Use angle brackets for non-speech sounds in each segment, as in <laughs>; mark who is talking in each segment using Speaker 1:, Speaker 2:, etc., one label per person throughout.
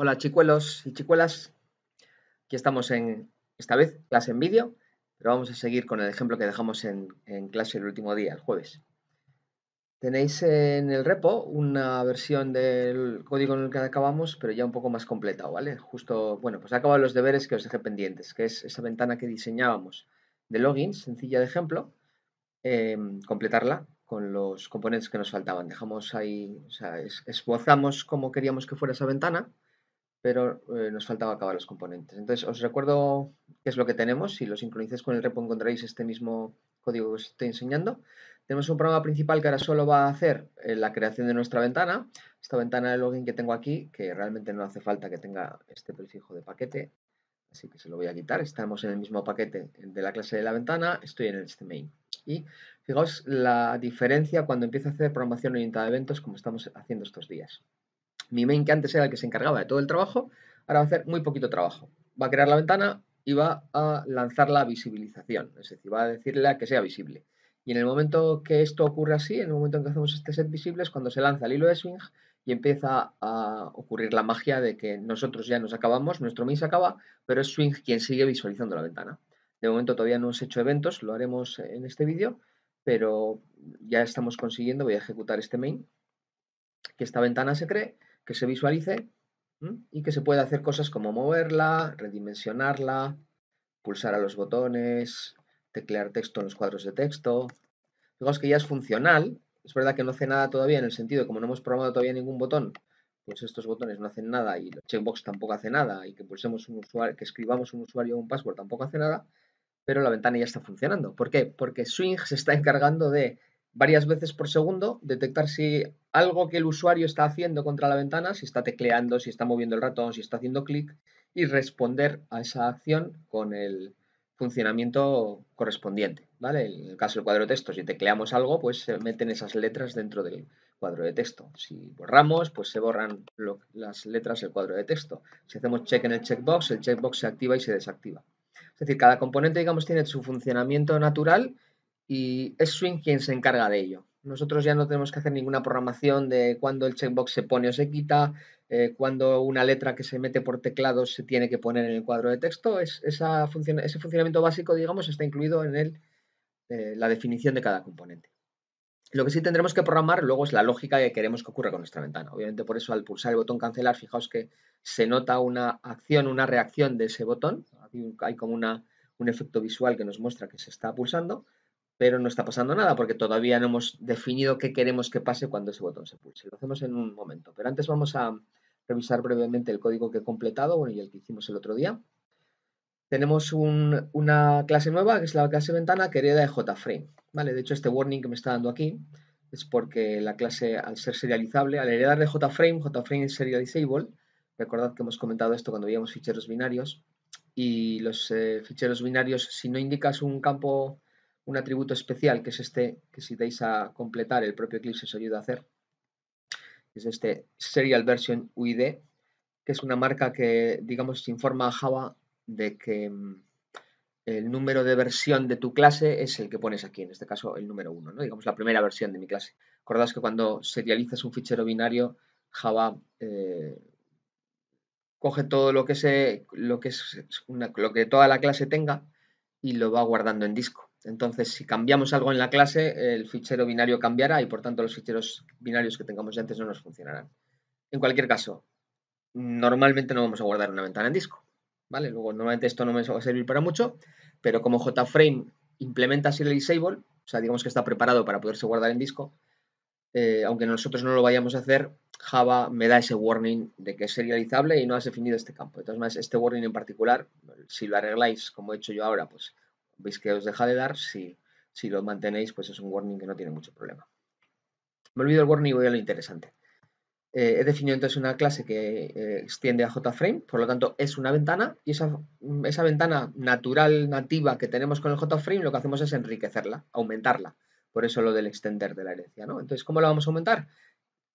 Speaker 1: Hola chicuelos y chicuelas, aquí estamos en, esta vez, clase en vídeo, pero vamos a seguir con el ejemplo que dejamos en, clase el último día, el jueves. Tenéis en el repo una versión del código en el que acabamos, pero ya un poco más completado, ¿vale? Justo, bueno, pues acaban los deberes que os dejé pendientes, que es esa ventana que diseñábamos de login, sencilla de ejemplo, em, completarla con los componentes que nos faltaban. Dejamos ahí, o sea, esbozamos cómo queríamos que fuera esa ventana, pero eh, nos faltaba acabar los componentes. Entonces, os recuerdo qué es lo que tenemos. Si lo sincronizáis con el repo encontraréis este mismo código que os estoy enseñando. Tenemos un programa principal que ahora solo va a hacer eh, la creación de nuestra ventana. Esta ventana de login que tengo aquí, que realmente no hace falta que tenga este prefijo de paquete, así que se lo voy a quitar. Estamos en el mismo paquete de la clase de la ventana, estoy en este main. Y fijaos la diferencia cuando empiezo a hacer programación orientada a eventos como estamos haciendo estos días mi main que antes era el que se encargaba de todo el trabajo, ahora va a hacer muy poquito trabajo. Va a crear la ventana y va a lanzar la visibilización, es decir, va a decirle a que sea visible. Y en el momento que esto ocurre así, en el momento en que hacemos este set visible, es cuando se lanza el hilo de swing y empieza a ocurrir la magia de que nosotros ya nos acabamos, nuestro main se acaba, pero es swing quien sigue visualizando la ventana. De momento todavía no hemos hecho eventos, lo haremos en este vídeo, pero ya estamos consiguiendo, voy a ejecutar este main, que esta ventana se cree que se visualice y que se pueda hacer cosas como moverla, redimensionarla, pulsar a los botones, teclear texto en los cuadros de texto. Digamos que ya es funcional. Es verdad que no hace nada todavía en el sentido, de como no hemos programado todavía ningún botón, pues estos botones no hacen nada y el checkbox tampoco hace nada y que pulsemos un usuario, que escribamos un usuario o un password tampoco hace nada, pero la ventana ya está funcionando. ¿Por qué? Porque Swing se está encargando de varias veces por segundo, detectar si algo que el usuario está haciendo contra la ventana, si está tecleando, si está moviendo el ratón, si está haciendo clic, y responder a esa acción con el funcionamiento correspondiente. ¿vale? En el caso del cuadro de texto, si tecleamos algo, pues se meten esas letras dentro del cuadro de texto. Si borramos, pues se borran las letras del cuadro de texto. Si hacemos check en el checkbox, el checkbox se activa y se desactiva. Es decir, cada componente, digamos, tiene su funcionamiento natural y es Swing quien se encarga de ello. Nosotros ya no tenemos que hacer ninguna programación de cuándo el checkbox se pone o se quita, eh, cuando una letra que se mete por teclado se tiene que poner en el cuadro de texto. esa función, ese funcionamiento básico, digamos, está incluido en el, eh, la definición de cada componente. Lo que sí tendremos que programar luego es la lógica que queremos que ocurra con nuestra ventana. Obviamente por eso al pulsar el botón cancelar, fijaos que se nota una acción, una reacción de ese botón. Hay como una, un efecto visual que nos muestra que se está pulsando pero no está pasando nada porque todavía no hemos definido qué queremos que pase cuando ese botón se pulse. Lo hacemos en un momento, pero antes vamos a revisar brevemente el código que he completado y el que hicimos el otro día. Tenemos una clase nueva que es la clase ventana que hereda de JFrame. ¿vale? De hecho, este warning que me está dando aquí es porque la clase, al ser serializable, al heredar de JFrame, JFrame es serializable. Recordad que hemos comentado esto cuando veíamos ficheros binarios. Y los eh, ficheros binarios, si no indicas un campo un atributo especial, que es este, que si dais a completar el propio Eclipse os ayuda a hacer, es este Serial Version UID, que es una marca que, digamos, informa a Java de que mm, el número de versión de tu clase es el que pones aquí, en este caso el número 1, ¿no? digamos la primera versión de mi clase. Acordaos que cuando serializas un fichero binario, Java eh, coge todo lo que, se, lo que, es lo que toda la clase tenga y lo va guardando en disco. Entonces, si cambiamos algo en la clase, el fichero binario cambiará y por tanto los ficheros binarios que tengamos ya antes no nos funcionarán. En cualquier caso, normalmente no vamos a guardar una ventana en disco. ¿vale? Luego, normalmente esto no me va a servir para mucho, pero como JFrame implementa serializable, o sea, digamos que está preparado para poderse guardar en disco, eh, aunque nosotros no lo vayamos a hacer, Java me da ese warning de que es serializable y no has definido este campo. Entonces, más, este warning en particular, si lo arregláis como he hecho yo ahora, pues Veis que os deja de dar si, si lo mantenéis, pues es un warning que no tiene mucho problema. Me olvido el warning y voy a lo interesante. Eh, he definido entonces una clase que eh, extiende a JFrame, por lo tanto es una ventana y esa, ventana natural, nativa que tenemos con el JFrame, lo que hacemos es enriquecerla, aumentarla. Por eso lo del extender de la herencia. ¿no? Entonces, ¿cómo la vamos a aumentar?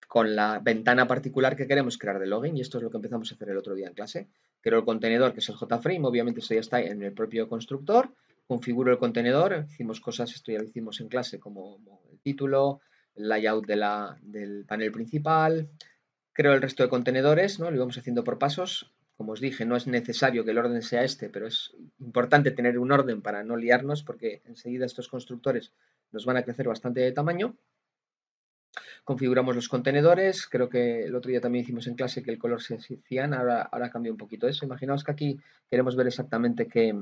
Speaker 1: Con la ventana particular que queremos crear de login, y esto es lo que empezamos a hacer el otro día en clase. Creo el contenedor, que es el JFrame, obviamente eso ya está en el propio constructor, configuro el contenedor, hicimos cosas, esto ya lo hicimos en clase, como, el título, el layout de la, del panel principal, creo el resto de contenedores, ¿no? lo íbamos haciendo por pasos. Como os dije, no es necesario que el orden sea este, pero es importante tener un orden para no liarnos porque enseguida estos constructores nos van a crecer bastante de tamaño. Configuramos los contenedores, creo que el otro día también hicimos en clase que el color se hacían ahora, ahora cambió un poquito eso. Imaginaos que aquí queremos ver exactamente qué,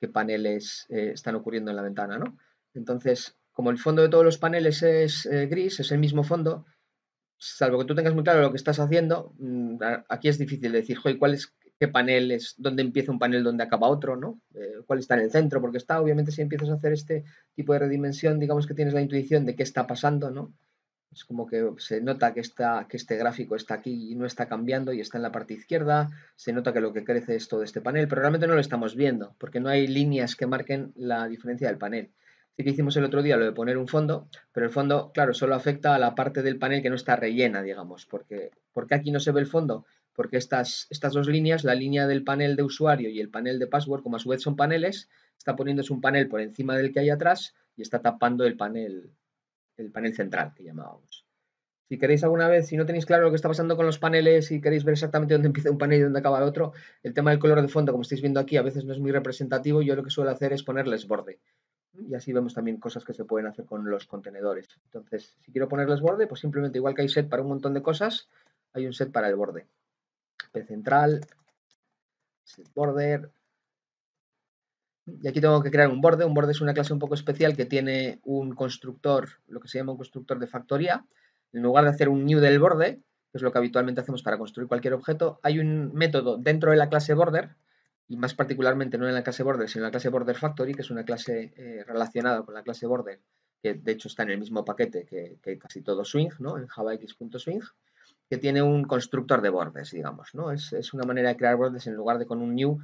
Speaker 1: qué paneles eh, están ocurriendo en la ventana, ¿no? Entonces, como el fondo de todos los paneles es eh, gris, es el mismo fondo, salvo que tú tengas muy claro lo que estás haciendo, mm, aquí es difícil decir, joder, ¿cuál es, qué panel es, dónde empieza un panel, dónde acaba otro, ¿no? Eh, ¿Cuál está en el centro? Porque está, obviamente, si empiezas a hacer este tipo de redimensión, digamos que tienes la intuición de qué está pasando, ¿no? Es como que se nota que, este gráfico está aquí y no está cambiando y está en la parte izquierda. Se nota que lo que crece es todo este panel, pero realmente no lo estamos viendo porque no hay líneas que marquen la diferencia del panel. Así que hicimos el otro día lo de poner un fondo, pero el fondo, claro, solo afecta a la parte del panel que no está rellena, digamos. Porque, porque aquí no se ve el fondo? Porque estas, estas dos líneas, la línea del panel de usuario y el panel de password, como a su vez son paneles, está poniéndose un panel por encima del que hay atrás y está tapando el panel el panel central que llamábamos. Si queréis alguna vez, si no tenéis claro lo que está pasando con los paneles y queréis ver exactamente dónde empieza un panel y dónde acaba el otro, el tema del color de fondo, como estáis viendo aquí, a veces no es muy representativo. Yo lo que suelo hacer es ponerles borde. Y así vemos también cosas que se pueden hacer con los contenedores. Entonces, si quiero ponerles borde, pues simplemente igual que hay set para un montón de cosas, hay un set para el borde. P central, set border, y aquí tengo que crear un borde. Un borde es una clase un poco especial que tiene un constructor, lo que se llama un constructor de factoría. En lugar de hacer un new del borde, que es lo que habitualmente hacemos para construir cualquier objeto, hay un método dentro de la clase border, y más particularmente no en la clase border, sino en la clase border factory, que es una clase eh, relacionada con la clase border, que de hecho está en el mismo paquete que, casi todo swing, ¿no? en javax.swing, que tiene un constructor de bordes, digamos. ¿no? Es, es una manera de crear bordes en lugar de con un new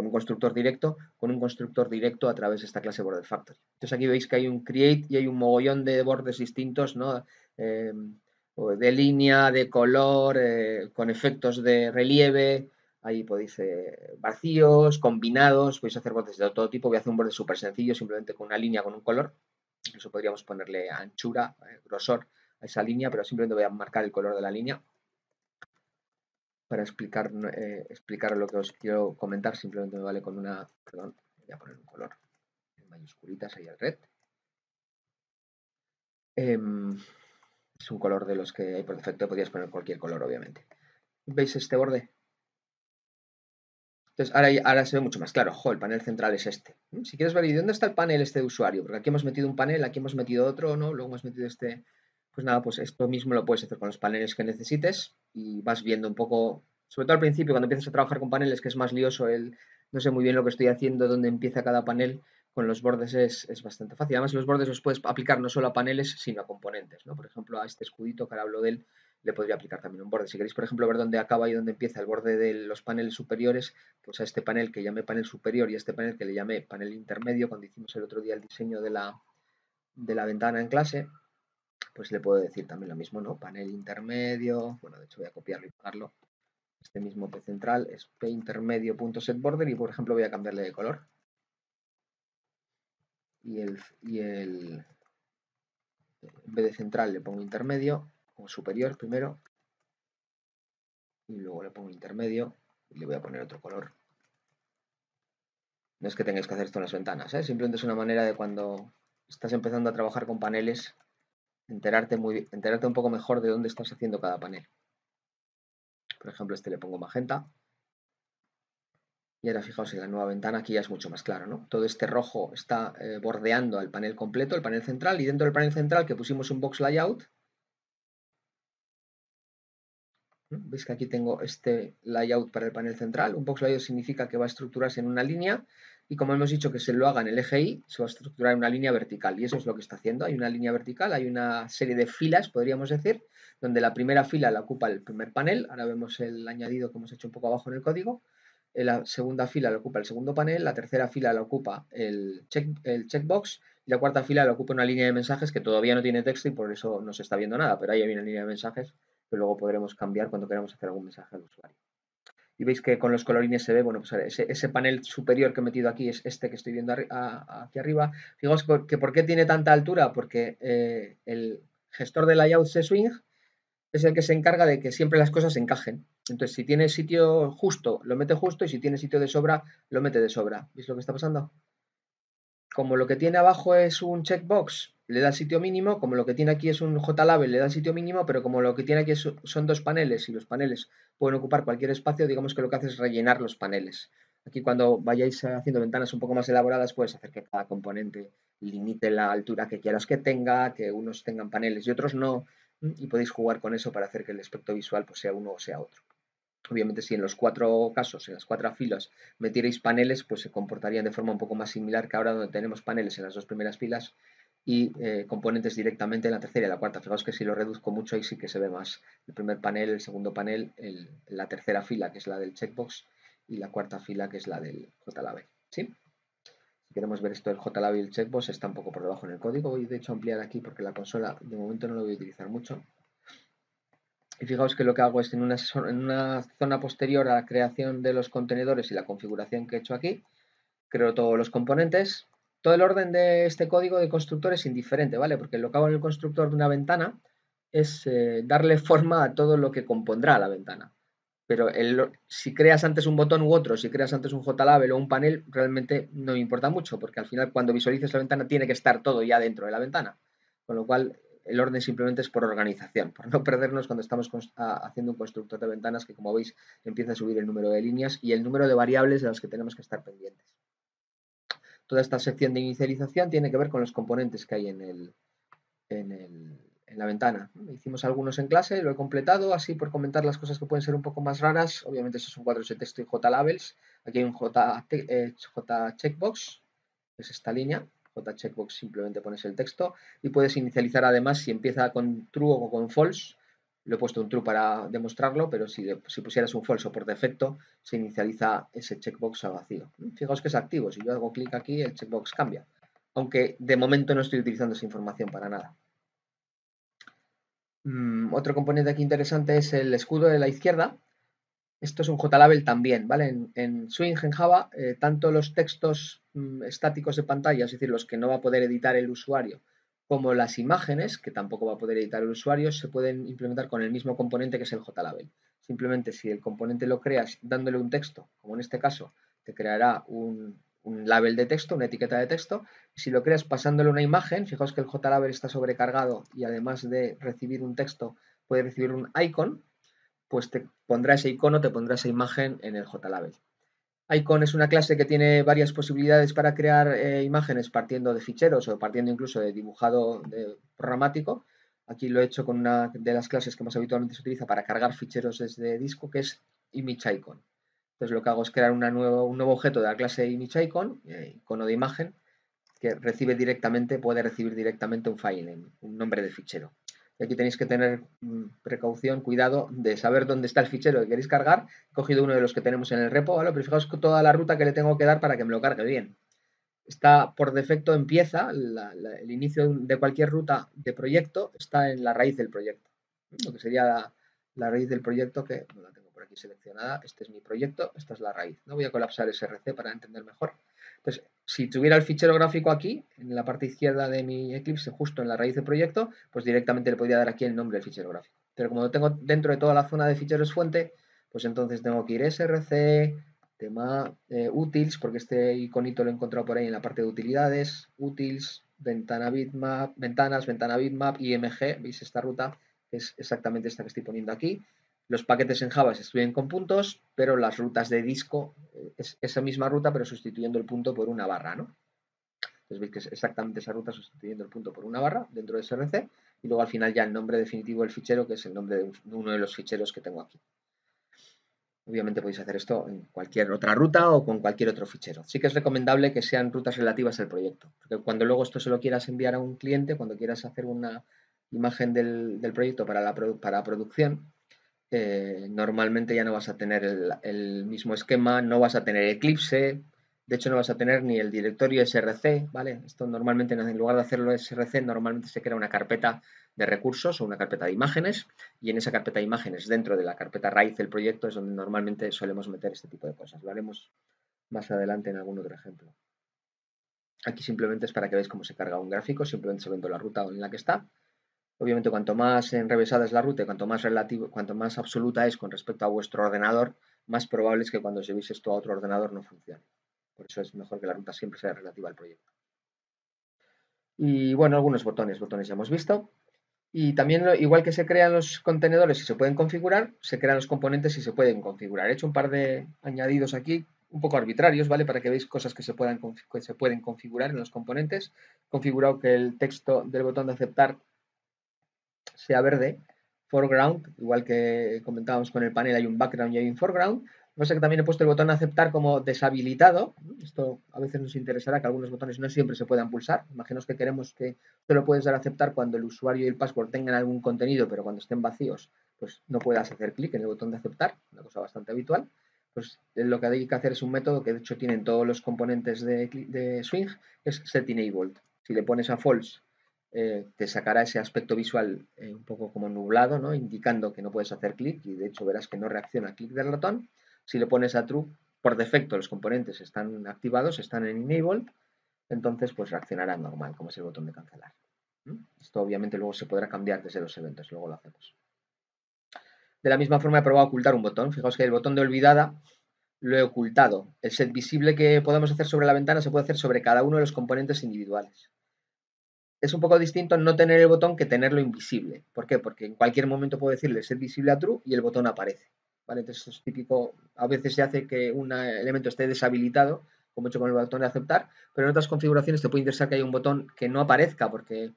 Speaker 1: con un constructor directo, con un constructor directo a través de esta clase Border Factory. Entonces aquí veis que hay un create y hay un mogollón de bordes distintos, ¿no? Eh, de línea, de color, eh, con efectos de relieve, ahí podéis eh, vacíos, combinados, podéis hacer bordes de todo tipo, voy a hacer un borde súper sencillo, simplemente con una línea, con un color, eso podríamos ponerle anchura, grosor a esa línea, pero simplemente voy a marcar el color de la línea para explicar, eh, explicar lo que os quiero comentar, simplemente me vale con una, perdón, voy a poner un color en mayúsculitas ahí al red. Em, es un color de los que hay por defecto, podías poner cualquier color, obviamente. ¿Veis este borde? Entonces, ahora, ahora se ve mucho más claro. Jo, el panel central es este. Mm, si quieres ver, ¿y dónde está el panel este de usuario? Porque aquí hemos metido un panel, aquí hemos metido otro, ¿no? Luego hemos metido este... Pues nada, pues esto mismo lo puedes hacer con los paneles que necesites y vas viendo un poco, sobre todo al principio, cuando empiezas a trabajar con paneles, que es más lioso el no sé muy bien lo que estoy haciendo, dónde empieza cada panel, con los bordes es, bastante fácil. Además, los bordes los puedes aplicar no solo a paneles, sino a componentes. ¿no? Por ejemplo, a este escudito que ahora hablo de él, le podría aplicar también un borde. Si queréis, por ejemplo, ver dónde acaba y dónde empieza el borde de los paneles superiores, pues a este panel que llamé panel superior y a este panel que le llamé panel intermedio cuando hicimos el otro día el diseño de la, de la ventana en clase, pues le puedo decir también lo mismo, ¿no? Panel intermedio, bueno, de hecho voy a copiarlo y pegarlo. Este mismo P central es P intermedio.setBorder y por ejemplo voy a cambiarle de color. Y el, y el, eh, de central le pongo intermedio o superior primero y luego le pongo intermedio y le voy a poner otro color. No es que tengáis que hacer esto en las ventanas, ¿eh? simplemente es una manera de cuando estás empezando a trabajar con paneles enterarte, muy, un poco mejor de dónde estás haciendo cada panel. Por ejemplo, este le pongo magenta. Y ahora fijaos en la nueva ventana, aquí ya es mucho más claro, ¿no? Todo este rojo está eh, bordeando al panel completo, el panel central, y dentro del panel central que pusimos un box layout, Veis que aquí tengo este layout para el panel central. Un box layout significa que va a estructurarse en una línea y como hemos dicho que se lo haga en el eje Y, se va a estructurar una línea vertical y eso es lo que está haciendo. Hay una línea vertical, hay una serie de filas, podríamos decir, donde la primera fila la ocupa el primer panel, ahora vemos el añadido que hemos hecho un poco abajo en el código, eh, la segunda fila la ocupa el segundo panel, la tercera fila la ocupa el, check, el checkbox y la cuarta fila la ocupa una línea de mensajes que todavía no tiene texto y por eso no se está viendo nada, pero ahí hay una línea de mensajes que luego podremos cambiar cuando queramos hacer algún mensaje al usuario y veis que con los colorines se ve, bueno, pues ese, ese panel superior que he metido aquí es este que estoy viendo aquí arriba. Fijaos que por qué tiene tanta altura, porque eh, el gestor de layout se swing es el que se encarga de que siempre las cosas encajen. Entonces, si tiene sitio justo, lo mete justo y si tiene sitio de sobra, lo mete de sobra. ¿Veis lo que está pasando? como lo que tiene abajo es un checkbox, le da sitio mínimo, como lo que tiene aquí es un JLabel, le da sitio mínimo, pero como lo que tiene aquí son dos paneles y los paneles pueden ocupar cualquier espacio, digamos que lo que hace es rellenar los paneles. Aquí cuando vayáis haciendo ventanas un poco más elaboradas, puedes hacer que cada componente limite la altura que quieras que tenga, que unos tengan paneles y otros no, y podéis jugar con eso para hacer que el aspecto visual pues, sea uno o sea otro. Obviamente, si en los cuatro casos, en las cuatro filas, metierais paneles, pues se comportarían de forma un poco más similar que ahora donde tenemos paneles en las dos primeras filas y eh, componentes directamente en la tercera y la cuarta. Fijaos que si lo reduzco mucho ahí sí que se ve más el primer panel, el segundo panel, la tercera fila que es la del checkbox y la cuarta fila que es la del JLAB. ¿sí? Si queremos ver esto del JLAB y el checkbox está un poco por debajo en el código. Voy de hecho a ampliar aquí porque la consola de momento no lo voy a utilizar mucho. Y fijaos que lo que hago es en una, en una zona posterior a la creación de los contenedores y la configuración que he hecho aquí, creo todos los componentes. Todo el orden de este código de constructor es indiferente, ¿vale? Porque lo que hago en el constructor de una ventana es eh, darle forma a todo lo que compondrá la ventana. Pero si creas antes un botón u otro, si creas antes un JLabel o un panel, realmente no me importa mucho, porque al final cuando visualices la ventana tiene que estar todo ya dentro de la ventana. Con lo cual el orden simplemente es por organización, por no perdernos cuando estamos haciendo un constructor de ventanas que, como veis, empieza a subir el número de líneas y el número de variables de las que tenemos que estar pendientes. Toda esta sección de inicialización tiene que ver con los componentes que hay en, el, en, el, en la ventana. Hicimos algunos en clase, lo he completado, así por comentar las cosas que pueden ser un poco más raras. Obviamente esos son cuadros de texto y J-labels. Aquí hay un J-checkbox, J eh, es esta línea, checkbox simplemente pones el texto y puedes inicializar además si empieza con true o con false. Lo he puesto un true para demostrarlo, pero si, pusieras un false o por defecto, se inicializa ese checkbox a vacío. Fijaos que es activo. Si yo hago clic aquí, el checkbox cambia. Aunque de momento no estoy utilizando esa información para nada. Mm, otro componente aquí interesante es el escudo de la izquierda, esto es un JLabel también, ¿vale? En, Swing, en Java, eh, tanto los textos mm, estáticos de pantalla, es decir, los que no va a poder editar el usuario, como las imágenes, que tampoco va a poder editar el usuario, se pueden implementar con el mismo componente que es el JLabel. Simplemente si el componente lo creas dándole un texto, como en este caso, te creará un, label de texto, una etiqueta de texto. Si lo creas pasándole una imagen, fijaos que el JLabel está sobrecargado y además de recibir un texto, puede recibir un icon pues te pondrá ese icono, te pondrá esa imagen en el JLabel. Icon es una clase que tiene varias posibilidades para crear eh, imágenes partiendo de ficheros o partiendo incluso de dibujado de programático. Aquí lo he hecho con una de las clases que más habitualmente se utiliza para cargar ficheros desde disco, que es ImageIcon. Entonces lo que hago es crear un nuevo objeto de la clase ImageIcon, eh, icono de imagen, que recibe directamente, puede recibir directamente un file, un nombre de fichero aquí tenéis que tener mm, precaución, cuidado de saber dónde está el fichero que queréis cargar. He cogido uno de los que tenemos en el repo, ¿vale? Pero fijaos toda la ruta que le tengo que dar para que me lo cargue bien. Está por defecto, empieza, el inicio de cualquier ruta de proyecto está en la raíz del proyecto. Lo que sería la, raíz del proyecto que, no la tengo por aquí seleccionada, este es mi proyecto, esta es la raíz. No voy a colapsar SRC para entender mejor. Entonces, pues, si tuviera el fichero gráfico aquí, en la parte izquierda de mi Eclipse, justo en la raíz de proyecto, pues directamente le podría dar aquí el nombre del fichero gráfico. Pero como lo tengo dentro de toda la zona de ficheros fuente, pues entonces tengo que ir src, tema eh, porque este iconito lo he encontrado por ahí en la parte de utilidades, útils, ventana bitmap, ventanas, ventana bitmap, img, veis esta ruta, es exactamente esta que estoy poniendo aquí, los paquetes en Java se estudian con puntos, pero las rutas de disco eh, es esa misma ruta, pero sustituyendo el punto por una barra, ¿no? Entonces veis que es exactamente esa ruta sustituyendo el punto por una barra dentro de SRC y luego al final ya el nombre definitivo del fichero, que es el nombre de uno de los ficheros que tengo aquí. Obviamente podéis hacer esto en cualquier otra ruta o con cualquier otro fichero. Sí que es recomendable que sean rutas relativas al proyecto, porque cuando luego esto se lo quieras enviar a un cliente, cuando quieras hacer una imagen del, proyecto para, la, para producción, eh, normalmente ya no vas a tener el, mismo esquema, no vas a tener Eclipse, de hecho no vas a tener ni el directorio SRC, ¿vale? Esto normalmente en lugar de hacerlo SRC, normalmente se crea una carpeta de recursos o una carpeta de imágenes y en esa carpeta de imágenes, dentro de la carpeta raíz del proyecto, es donde normalmente solemos meter este tipo de cosas. Lo haremos más adelante en algún otro ejemplo. Aquí simplemente es para que veáis cómo se carga un gráfico, simplemente sabiendo la ruta en la que está Obviamente, cuanto más enrevesada es la ruta, cuanto más, relativo, cuanto más absoluta es con respecto a vuestro ordenador, más probable es que cuando llevéis esto a otro ordenador no funcione. Por eso es mejor que la ruta siempre sea relativa al proyecto. Y bueno, algunos botones, botones ya hemos visto. Y también, igual que se crean los contenedores y se pueden configurar, se crean los componentes y se pueden configurar. He hecho un par de añadidos aquí, un poco arbitrarios, ¿vale? Para que veáis cosas que se, puedan, que se pueden configurar en los componentes. He configurado que el texto del botón de aceptar sea verde, foreground, igual que comentábamos con el panel, hay un background y hay un foreground. Lo que que también he puesto el botón aceptar como deshabilitado. Esto a veces nos interesará que algunos botones no siempre se puedan pulsar. Imaginaos que queremos que solo puedes dar aceptar cuando el usuario y el password tengan algún contenido, pero cuando estén vacíos, pues no puedas hacer clic en el botón de aceptar, una cosa bastante habitual. Pues lo que hay que hacer es un método que de hecho tienen todos los componentes de, de Swing, es set enabled. Si le pones a false eh, te sacará ese aspecto visual eh, un poco como nublado, indicando que no puedes hacer clic y de hecho verás que no reacciona clic del ratón. Si le pones a true, por defecto los componentes están activados, están en enable, entonces pues reaccionará normal, como es el botón de cancelar. Esto obviamente luego se podrá cambiar desde los eventos, luego lo hacemos. De la misma forma he probado a ocultar un botón. Fijaos que el botón de olvidada lo he ocultado. El set visible que podemos hacer sobre la ventana se puede hacer sobre cada uno de los componentes individuales es un poco distinto no tener el botón que tenerlo invisible. ¿Por qué? Porque en cualquier momento puedo decirle ser visible a true y el botón aparece. ¿vale? Entonces es típico, a veces se hace que un elemento esté deshabilitado, como he hecho con el botón de aceptar, pero en otras configuraciones te puede interesar que haya un botón que no aparezca, porque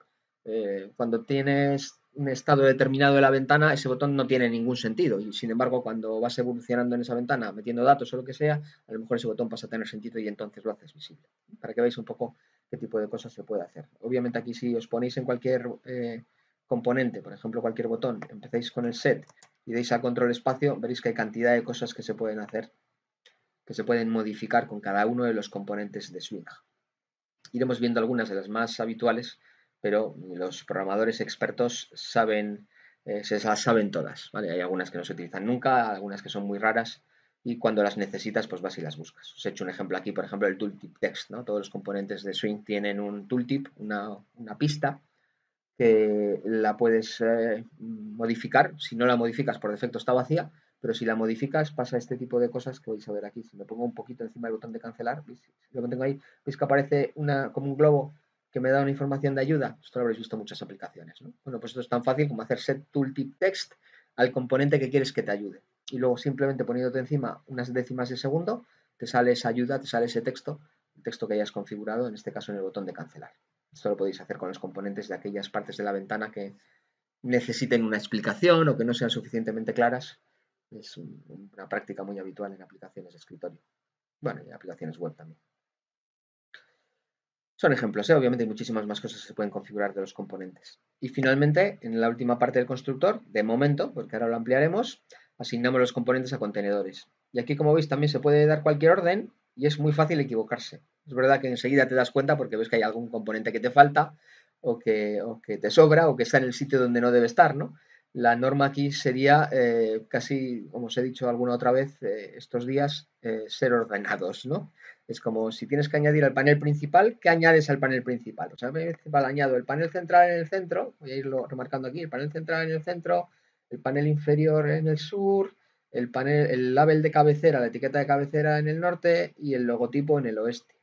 Speaker 1: eh, cuando tienes un estado determinado de la ventana, ese botón no tiene ningún sentido. Y sin embargo, cuando vas evolucionando en esa ventana, metiendo datos o lo que sea, a lo mejor ese botón pasa a tener sentido y entonces lo haces visible. Para que veáis un poco qué tipo de cosas se puede hacer. Obviamente aquí si os ponéis en cualquier eh, componente, por ejemplo cualquier botón, empecéis con el set y deis a control espacio, veréis que hay cantidad de cosas que se pueden hacer, que se pueden modificar con cada uno de los componentes de Swing. Iremos viendo algunas de las más habituales, pero los programadores expertos saben, eh, se las saben todas. Hay algunas que no se utilizan nunca, algunas que son muy raras, y cuando las necesitas, pues vas y las buscas. Os he hecho un ejemplo aquí, por ejemplo, el tooltip text, ¿no? Todos los componentes de Swing tienen un tooltip, una, pista, que la puedes eh, modificar. Si no la modificas, por defecto está vacía, pero si la modificas pasa este tipo de cosas que vais a ver aquí. Si me pongo un poquito encima del botón de cancelar, lo que tengo ahí, veis que aparece una, como un globo que me da una información de ayuda. Esto lo habréis visto en muchas aplicaciones. ¿no? Bueno, pues esto es tan fácil como hacer set tooltip text al componente que quieres que te ayude y luego simplemente poniéndote encima unas décimas de segundo, te sale esa ayuda, te sale ese texto, el texto que hayas configurado, en este caso en el botón de cancelar. Esto lo podéis hacer con los componentes de aquellas partes de la ventana que necesiten una explicación o que no sean suficientemente claras. Es una práctica muy habitual en aplicaciones de escritorio. Bueno, y en aplicaciones web también. Son ejemplos, ¿eh? obviamente hay muchísimas más cosas que se pueden configurar de los componentes. Y finalmente, en la última parte del constructor, de momento, porque ahora lo ampliaremos, asignamos los componentes a contenedores. Y aquí, como veis, también se puede dar cualquier orden y es muy fácil equivocarse. Es verdad que enseguida te das cuenta porque ves que hay algún componente que te falta o que, que te sobra o que está en el sitio donde no debe estar, ¿no? La norma aquí sería eh, casi, como os he dicho alguna otra vez eh, estos días, eh, ser ordenados, ¿no? Es como si tienes que añadir al panel principal, ¿qué añades al panel principal? O sea, al panel principal añado el panel central en el centro, voy a irlo remarcando aquí, el panel central en el centro, el panel inferior en el sur, el panel, el label de cabecera, la etiqueta de cabecera en el norte y el logotipo en el oeste.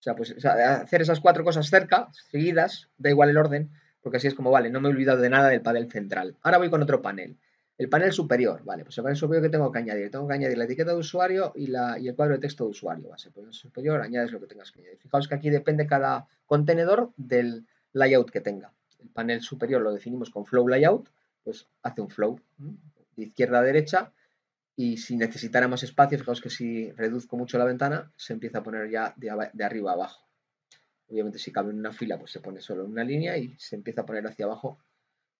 Speaker 1: O sea, pues hacer esas cuatro cosas cerca, seguidas, da igual el orden, porque así es como, vale, no me he olvidado de nada del panel central. Ahora voy con otro panel. El panel superior, vale, pues el panel superior que tengo que añadir. Tengo que añadir la etiqueta de usuario y, la, el cuadro de texto de usuario. Base. Pues superior añades lo que tengas que añadir. Fijaos que aquí depende cada contenedor del layout que tenga. El panel superior lo definimos con flow layout pues hace un flow de izquierda a derecha y si necesitara más espacio, fijaos que si reduzco mucho la ventana, se empieza a poner ya de, arriba a abajo. Obviamente si cabe en una fila, pues se pone solo en una línea y se empieza a poner hacia abajo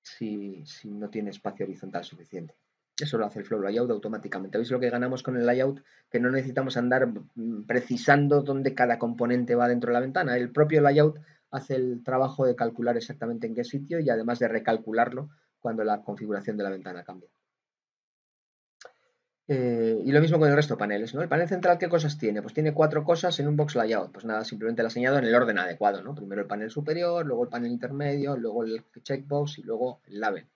Speaker 1: si, si no tiene espacio horizontal suficiente. Eso lo hace el flow layout automáticamente. ¿Veis lo que ganamos con el layout? Que no necesitamos andar mm, precisando dónde cada componente va dentro de la ventana. El propio layout hace el trabajo de calcular exactamente en qué sitio y además de recalcularlo cuando la configuración de la ventana cambia. Eh, y lo mismo con el resto de paneles, ¿no? El panel central, ¿qué cosas tiene? Pues tiene cuatro cosas en un box layout. Pues nada, simplemente la ha señalado en el orden adecuado, ¿no? Primero el panel superior, luego el panel intermedio, luego el checkbox y luego el label.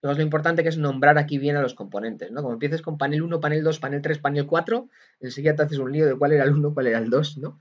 Speaker 1: Entonces lo importante que es nombrar aquí bien a los componentes, ¿no? Como empieces con panel 1, panel 2, panel 3, panel 4, enseguida te haces un lío de cuál era el 1, cuál era el 2, ¿no?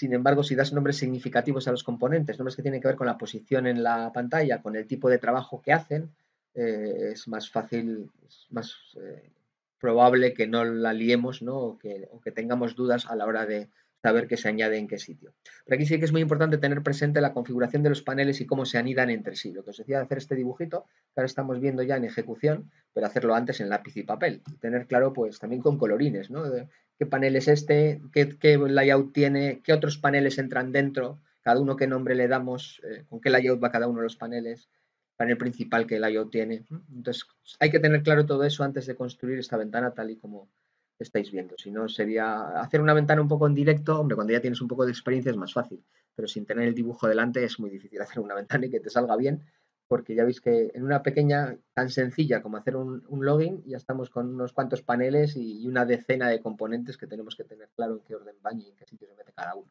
Speaker 1: Sin embargo, si das nombres significativos a los componentes, nombres que tienen que ver con la posición en la pantalla, con el tipo de trabajo que hacen, eh, es más fácil, es más eh, probable que no la liemos ¿no? o que tengamos dudas a la hora de, saber qué se añade en qué sitio. Pero aquí sí que es muy importante tener presente la configuración de los paneles y cómo se anidan entre sí. Lo que os decía de hacer este dibujito, ahora estamos viendo ya en ejecución, pero hacerlo antes en lápiz y papel. Y tener claro, pues también con colorines, ¿no? ¿Qué panel es este? ¿Qué, layout tiene? ¿Qué otros paneles entran dentro? Cada uno qué nombre le damos, eh, con qué layout va cada uno de los paneles, panel principal que el layout tiene. Entonces, hay que tener claro todo eso antes de construir esta ventana tal y como, estáis viendo. Si no, sería hacer una ventana un poco en directo. Hombre, cuando ya tienes un poco de experiencia es más fácil, pero sin tener el dibujo delante es muy difícil <laughs> hacer una ventana y que te salga bien, porque ya veis que en una pequeña, tan sencilla como hacer un, login, ya estamos con unos cuantos paneles y, una decena de componentes que tenemos que tener claro en qué orden van y en qué sitio se mete cada uno.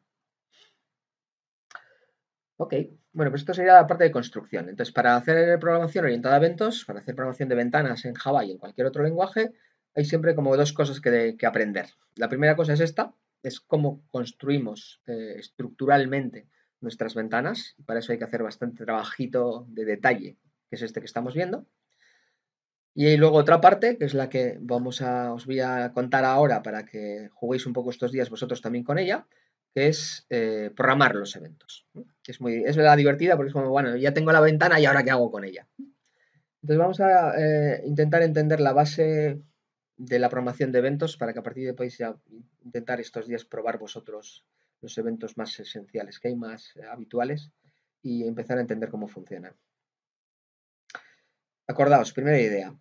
Speaker 1: Ok, bueno, pues esto sería la parte de construcción. Entonces, para hacer programación orientada a eventos, para hacer programación de ventanas en Java y en cualquier otro lenguaje, hay siempre como dos cosas que, aprender. La primera cosa es esta, es cómo construimos eh, estructuralmente nuestras ventanas. Para eso hay que hacer bastante trabajito de detalle, que es este que estamos viendo. Y luego otra parte, que es la que vamos a, os voy a contar ahora para que juguéis un poco estos días vosotros también con ella, que es eh, programar los eventos. Es, muy, es la divertida porque es como, bueno, ya tengo la ventana y ahora qué hago con ella. Entonces vamos a eh, intentar entender la base de la programación de eventos para que a partir de ahí podáis intentar estos días probar vosotros los eventos más esenciales que hay, más habituales y empezar a entender cómo funcionan. Acordaos, primera idea.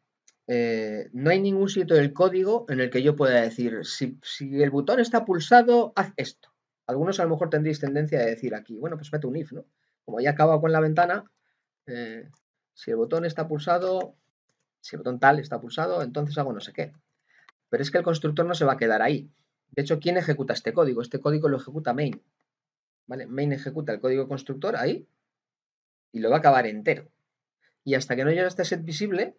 Speaker 1: Eh, no hay ningún sitio del código en el que yo pueda decir, si, el botón está pulsado, haz esto. Algunos a lo mejor tendréis tendencia a decir aquí, bueno, pues mete un if, ¿no? Como ya acabo con la ventana, eh, si el botón está pulsado, si el botón tal está pulsado, entonces hago no sé qué. Pero es que el constructor no se va a quedar ahí. De hecho, ¿quién ejecuta este código? Este código lo ejecuta main. ¿Vale? Main ejecuta el código constructor ahí y lo va a acabar entero. Y hasta que no llegue a este set visible,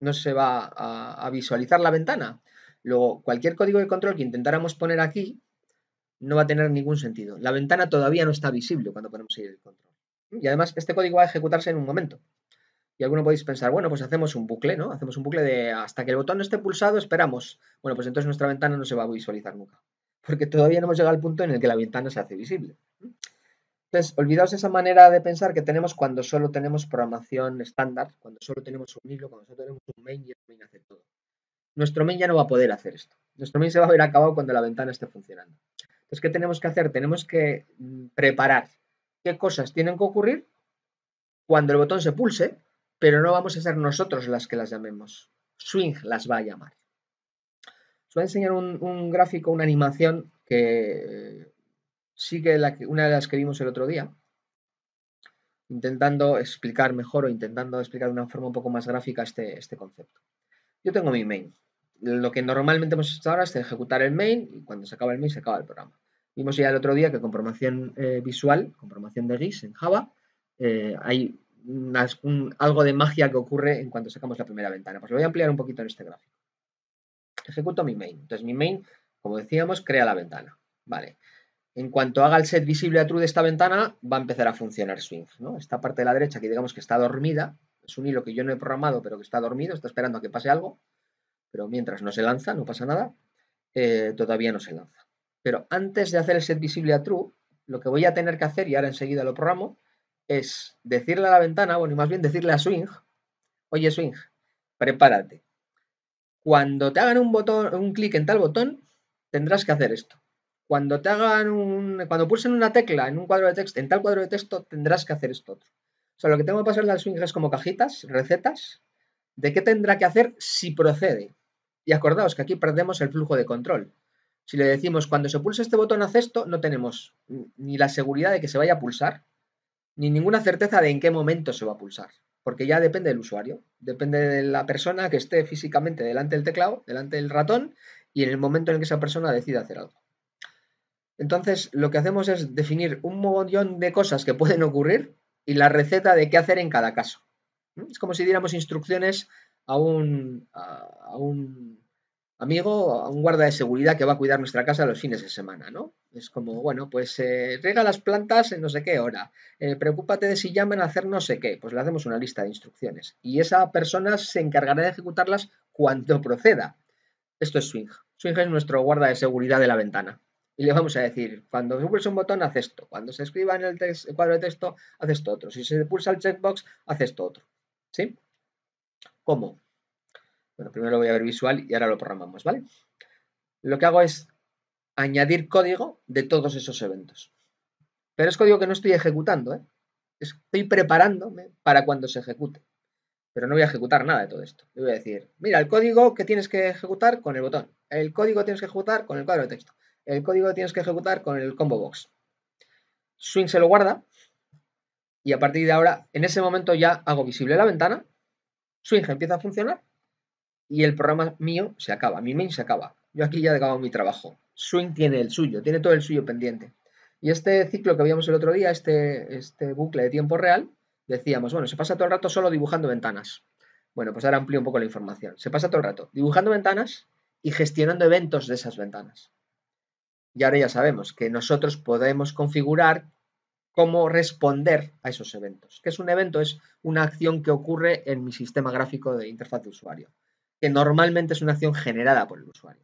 Speaker 1: no se va a, a visualizar la ventana. Luego, cualquier código de control que intentáramos poner aquí no va a tener ningún sentido. La ventana todavía no está visible cuando ponemos ahí el control. Y además, este código va a ejecutarse en un momento. Y alguno podéis pensar, bueno, pues hacemos un bucle, ¿no? Hacemos un bucle de hasta que el botón esté pulsado, esperamos. Bueno, pues entonces nuestra ventana no se va a visualizar nunca, porque todavía no hemos llegado al punto en el que la ventana se hace visible. Entonces, olvidaos esa manera de pensar que tenemos cuando solo tenemos programación estándar, cuando solo tenemos un hilo, cuando solo tenemos un main y el main hace todo. Nuestro main ya no va a poder hacer esto. Nuestro main se va a ver acabado cuando la ventana esté funcionando. Entonces, ¿qué tenemos que hacer? Tenemos que mm, preparar qué cosas tienen que ocurrir cuando el botón se pulse pero no vamos a ser nosotros las que las llamemos. Swing las va a llamar. Os voy a enseñar un, gráfico, una animación que sigue una de las que vimos el otro día, intentando explicar mejor o intentando explicar de una forma un poco más gráfica este, este, concepto. Yo tengo mi main. Lo que normalmente hemos hecho ahora es ejecutar el main y cuando se acaba el main se acaba el programa. Vimos ya el otro día que con programación eh, visual, con formación de GIS en Java, eh, hay algo de magia que ocurre en cuanto sacamos la primera ventana. Pues lo voy a ampliar un poquito en este gráfico. Ejecuto mi main. Entonces mi main, como decíamos, crea la ventana. Vale. En cuanto haga el set visible a true de esta ventana, va a empezar a funcionar Swing. Esta parte de la derecha que digamos que está dormida, es un hilo que yo no he programado, pero que está dormido, está esperando a que pase algo, pero mientras no se lanza, no pasa nada, eh, todavía no se lanza. Pero antes de hacer el set visible a true, lo que voy a tener que hacer, y ahora enseguida lo programo, es decirle a la ventana, bueno, y más bien decirle a Swing, oye Swing, prepárate. Cuando te hagan un botón, un clic en tal botón, tendrás que hacer esto. Cuando te hagan un, cuando pulsen una tecla en un cuadro de texto, en tal cuadro de texto, tendrás que hacer esto O sea, lo que tengo que pasarle al Swing es como cajitas, recetas, de qué tendrá que hacer si procede. Y acordaos que aquí perdemos el flujo de control. Si le decimos cuando se pulse este botón haz esto, no tenemos ni la seguridad de que se vaya a pulsar, ni ninguna certeza de en qué momento se va a pulsar, porque ya depende del usuario, depende de la persona que esté físicamente delante del teclado, delante del ratón, y en el momento en que esa persona decida hacer algo. Entonces, lo que hacemos es definir un montón de cosas que pueden ocurrir y la receta de qué hacer en cada caso. Es como si diéramos instrucciones a un, a un amigo, un guarda de seguridad que va a cuidar nuestra casa los fines de semana, ¿no? Es como, bueno, pues eh, riega rega las plantas en no sé qué hora, eh, preocúpate de si llaman a hacer no sé qué, pues le hacemos una lista de instrucciones y esa persona se encargará de ejecutarlas cuando proceda. Esto es Swing. Swing es nuestro guarda de seguridad de la ventana. Y le vamos a decir, cuando se pulsa un botón, haz esto. Cuando se escriba en el, cuadro de texto, haz esto otro. Si se pulsa el checkbox, haz esto otro. ¿Sí? ¿Cómo? Bueno, primero lo voy a ver visual y ahora lo programamos, ¿vale? Lo que hago es añadir código de todos esos eventos. Pero es código que no estoy ejecutando, ¿eh? Estoy preparándome para cuando se ejecute. Pero no voy a ejecutar nada de todo esto. Le voy a decir, mira, el código que tienes que ejecutar con el botón. El código que tienes que ejecutar con el cuadro de texto. El código que tienes que ejecutar con el combo box. Swing se lo guarda. Y a partir de ahora, en ese momento ya hago visible la ventana. Swing empieza a funcionar y el programa mío se acaba, mi main se acaba. Yo aquí ya he acabado mi trabajo. Swing tiene el suyo, tiene todo el suyo pendiente. Y este ciclo que habíamos el otro día, este, este bucle de tiempo real, decíamos, bueno, se pasa todo el rato solo dibujando ventanas. Bueno, pues ahora amplío un poco la información. Se pasa todo el rato dibujando ventanas y gestionando eventos de esas ventanas. Y ahora ya sabemos que nosotros podemos configurar cómo responder a esos eventos. ¿Qué es un evento? Es una acción que ocurre en mi sistema gráfico de interfaz de usuario que normalmente es una acción generada por el usuario.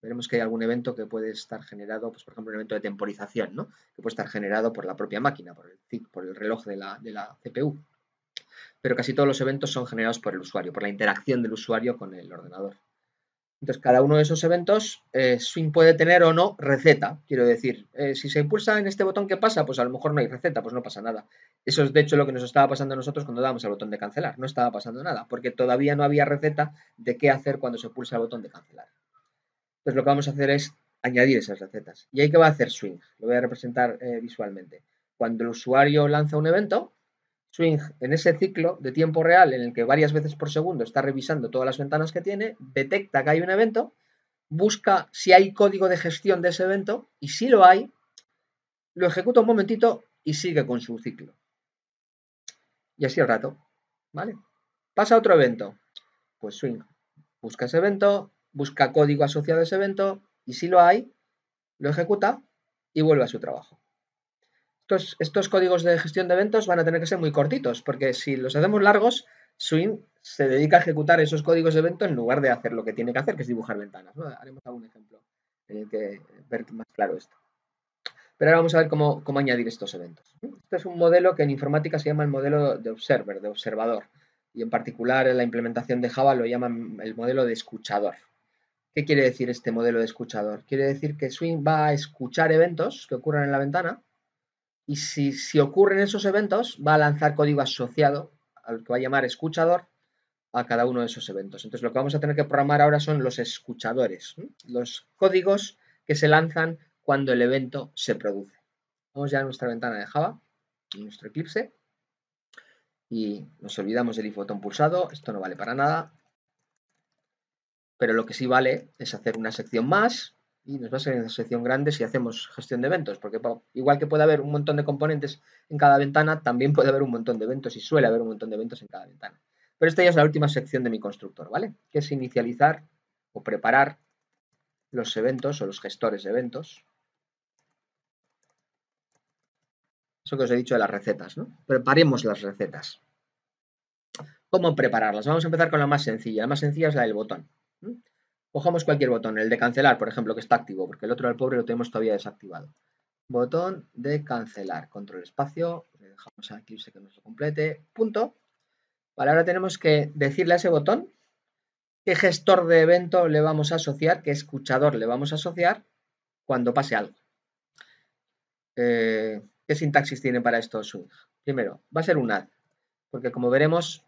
Speaker 1: Veremos que hay algún evento que puede estar generado, pues por ejemplo, un evento de temporización, ¿no? que puede estar generado por la propia máquina, por el, por el reloj de la CPU. Pero casi todos los eventos son generados por el usuario, por la interacción del usuario con el ordenador. Entonces, cada uno de esos eventos eh, swing puede tener o no receta, quiero decir. Eh, si se impulsa en este botón, ¿qué pasa? Pues a lo mejor no hay receta, pues no pasa nada. Eso es de hecho lo que nos estaba pasando a nosotros cuando dábamos al botón de cancelar. No estaba pasando nada, porque todavía no había receta de qué hacer cuando se pulsa el botón de cancelar. Entonces, lo que vamos a hacer es añadir esas recetas. ¿Y ahí qué va a hacer swing? Lo voy a representar eh, visualmente. Cuando el usuario lanza un evento, swing en ese ciclo de tiempo real en el que varias veces por segundo está revisando todas las ventanas que tiene, detecta que hay un evento, busca si hay código de gestión de ese evento y si lo hay, lo ejecuta un momentito y sigue con su ciclo. Y así el rato, ¿vale? Pasa a otro evento. Pues swing, busca ese evento, busca código asociado a ese evento y si lo hay, lo ejecuta y vuelve a su trabajo estos, códigos de gestión de eventos van a tener que ser muy cortitos, porque si los hacemos largos, Swing se dedica a ejecutar esos códigos de evento en lugar de hacer lo que tiene que hacer, que es dibujar ventanas. Haremos algún ejemplo en el que ver más claro esto. Pero ahora vamos a ver cómo, cómo añadir estos eventos. Este es un modelo que en informática se llama el modelo de observer, de observador. Y en particular en la implementación de Java lo llaman el modelo de escuchador. ¿Qué quiere decir este modelo de escuchador? Quiere decir que Swing va a escuchar eventos que ocurran en la ventana y si, ocurren esos eventos, va a lanzar código asociado al que va a llamar escuchador a cada uno de esos eventos. Entonces, lo que vamos a tener que programar ahora son los escuchadores, los códigos que se lanzan cuando el evento se produce. Vamos ya a nuestra ventana de Java, y nuestro Eclipse, y nos olvidamos del if botón pulsado, esto no vale para nada, pero lo que sí vale es hacer una sección más y nos va a salir una sección grande si hacemos gestión de eventos, porque igual que puede haber un montón de componentes en cada ventana, también puede haber un montón de eventos y suele haber un montón de eventos en cada ventana. Pero esta ya es la última sección de mi constructor, ¿vale? Que es inicializar o preparar los eventos o los gestores de eventos. Eso que os he dicho de las recetas, ¿no? Preparemos las recetas. ¿Cómo prepararlas? Vamos a empezar con la más sencilla. La más sencilla es la del botón. Cojamos cualquier botón, el de cancelar, por ejemplo, que está activo, porque el otro al pobre lo tenemos todavía desactivado. Botón de cancelar, control espacio, le dejamos aquí que nos lo complete, punto. ahora tenemos que decirle a ese botón qué gestor de evento le vamos a asociar, qué escuchador le vamos a asociar cuando pase algo. Eh, ¿Qué sintaxis tiene para esto Primero, va a ser un add, porque como veremos,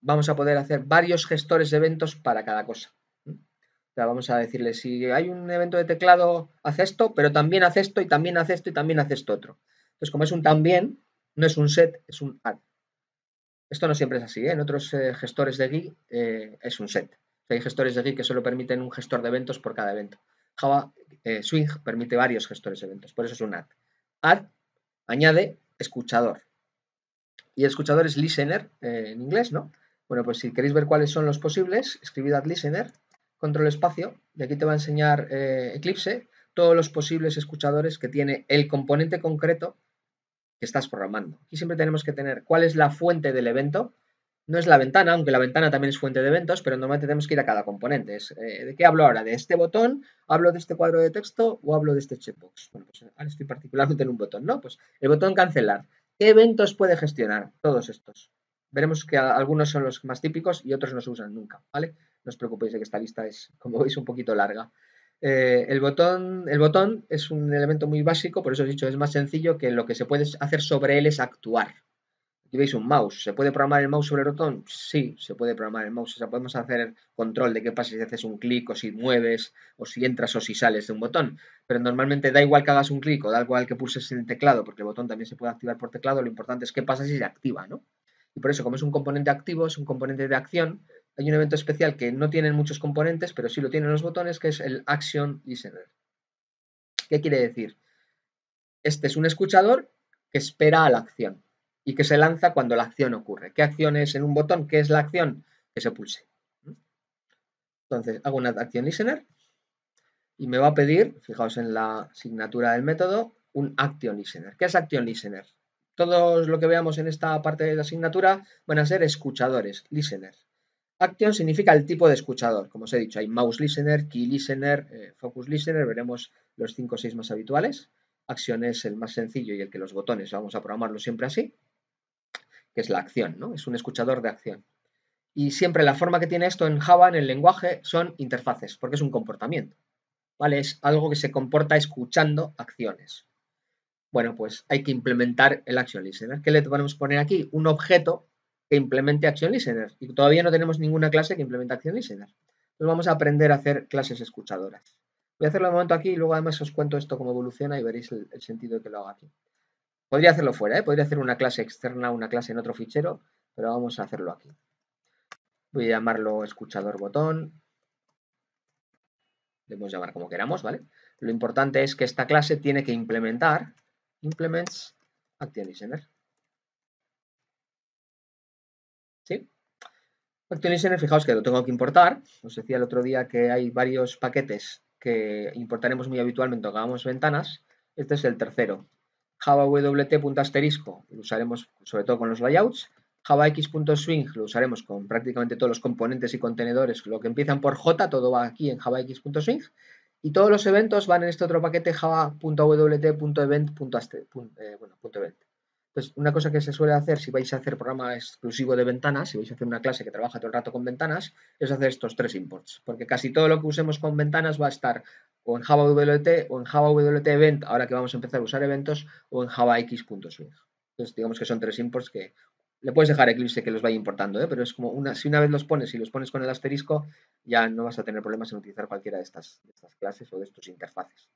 Speaker 1: vamos a poder hacer varios gestores de eventos para cada cosa vamos a decirle, si hay un evento de teclado, hace esto, pero también hace esto y también hace esto y también hace esto otro. Entonces, como es un también, no es un set, es un add. Esto no siempre es así. ¿eh? En otros eh, gestores de GUI eh, es un set. Hay gestores de GUI que solo permiten un gestor de eventos por cada evento. Java eh, Swing permite varios gestores de eventos, por eso es un add. Add añade escuchador. Y el escuchador es listener en inglés, ¿no? Bueno, pues si queréis ver cuáles son los posibles, escribid add listener control espacio, y aquí te va a enseñar eh, Eclipse todos los posibles escuchadores que tiene el componente concreto que estás programando. Aquí siempre tenemos que tener cuál es la fuente del evento. No es la ventana, aunque la ventana también es fuente de eventos, pero normalmente tenemos que ir a cada componente. Eh, ¿De qué hablo ahora? ¿De este botón? ¿Hablo de este cuadro de texto o hablo de este checkbox? Bueno, pues ahora estoy particularmente en un botón, ¿no? Pues el botón cancelar. ¿Qué eventos puede gestionar? Todos estos. Veremos que algunos son los más típicos y otros no se usan nunca, ¿vale? No os preocupéis de que esta lista es, como veis, un poquito larga. Eh, el, botón, el botón es un elemento muy básico, por eso os he dicho, es más sencillo que lo que se puede hacer sobre él es actuar. Aquí veis un mouse. ¿Se puede programar el mouse sobre el botón? Sí, se puede programar el mouse. O sea, podemos hacer control de qué pasa si haces un clic o si mueves o si entras o si sales de un botón. Pero normalmente da igual que hagas un clic o da igual que pulses en el teclado, porque el botón también se puede activar por teclado. Lo importante es qué pasa si se activa, ¿no? por eso, como es un componente activo, es un componente de acción, hay un evento especial que no tienen muchos componentes, pero sí lo tienen los botones, que es el Action Listener. ¿Qué quiere decir? Este es un escuchador que espera a la acción y que se lanza cuando la acción ocurre. ¿Qué acción es en un botón? ¿Qué es la acción? Que se pulse. Entonces, hago una Action listener y me va a pedir, fijaos en la asignatura del método, un action listener. ¿Qué es action listener? Todos lo que veamos en esta parte de la asignatura van a ser escuchadores, listener. Action significa el tipo de escuchador. Como os he dicho, hay mouse listener, key listener, eh, focus listener. Veremos los 5 o 6 más habituales. Action es el más sencillo y el que los botones vamos a programarlo siempre así, que es la acción, ¿no? Es un escuchador de acción. Y siempre la forma que tiene esto en Java, en el lenguaje, son interfaces, porque es un comportamiento. ¿Vale? Es algo que se comporta escuchando acciones. Bueno, pues hay que implementar el Action Listener. ¿Qué le podemos poner aquí? Un objeto que implemente Action Listener. Y todavía no tenemos ninguna clase que implemente Action Listener. Entonces vamos a aprender a hacer clases escuchadoras. Voy a hacerlo de momento aquí y luego además os cuento esto cómo evoluciona y veréis el, sentido sentido que lo haga aquí. Podría hacerlo fuera, ¿eh? podría hacer una clase externa, una clase en otro fichero, pero vamos a hacerlo aquí. Voy a llamarlo escuchador botón. podemos llamar como queramos, ¿vale? Lo importante es que esta clase tiene que implementar implements ActionListener. ¿Sí? Listener, fijaos que lo tengo que importar. Os decía el otro día que hay varios paquetes que importaremos muy habitualmente cuando hagamos ventanas. Este es el tercero. Java asterisco lo usaremos sobre todo con los layouts. Java JavaX.swing lo usaremos con prácticamente todos los componentes y contenedores. Lo que empiezan por J, todo va aquí en Java JavaX.swing. Y todos los eventos van en este otro paquete java.wt.event.event. Este, eh, Entonces, pues una cosa que se suele hacer si vais a hacer programa exclusivo de ventanas, si vais a hacer una clase que trabaja todo el rato con ventanas, es hacer estos tres imports, porque casi todo lo que usemos con ventanas va a estar o en Java o en Java Event, ahora que vamos a empezar a usar eventos, o en Java Entonces, digamos que son tres imports que le puedes dejar a Eclipse que los vaya importando, ¿eh? pero es como una, si una vez los pones y los pones con el asterisco, ya no vas a tener problemas en utilizar cualquiera de estas, clases o de estos interfaces.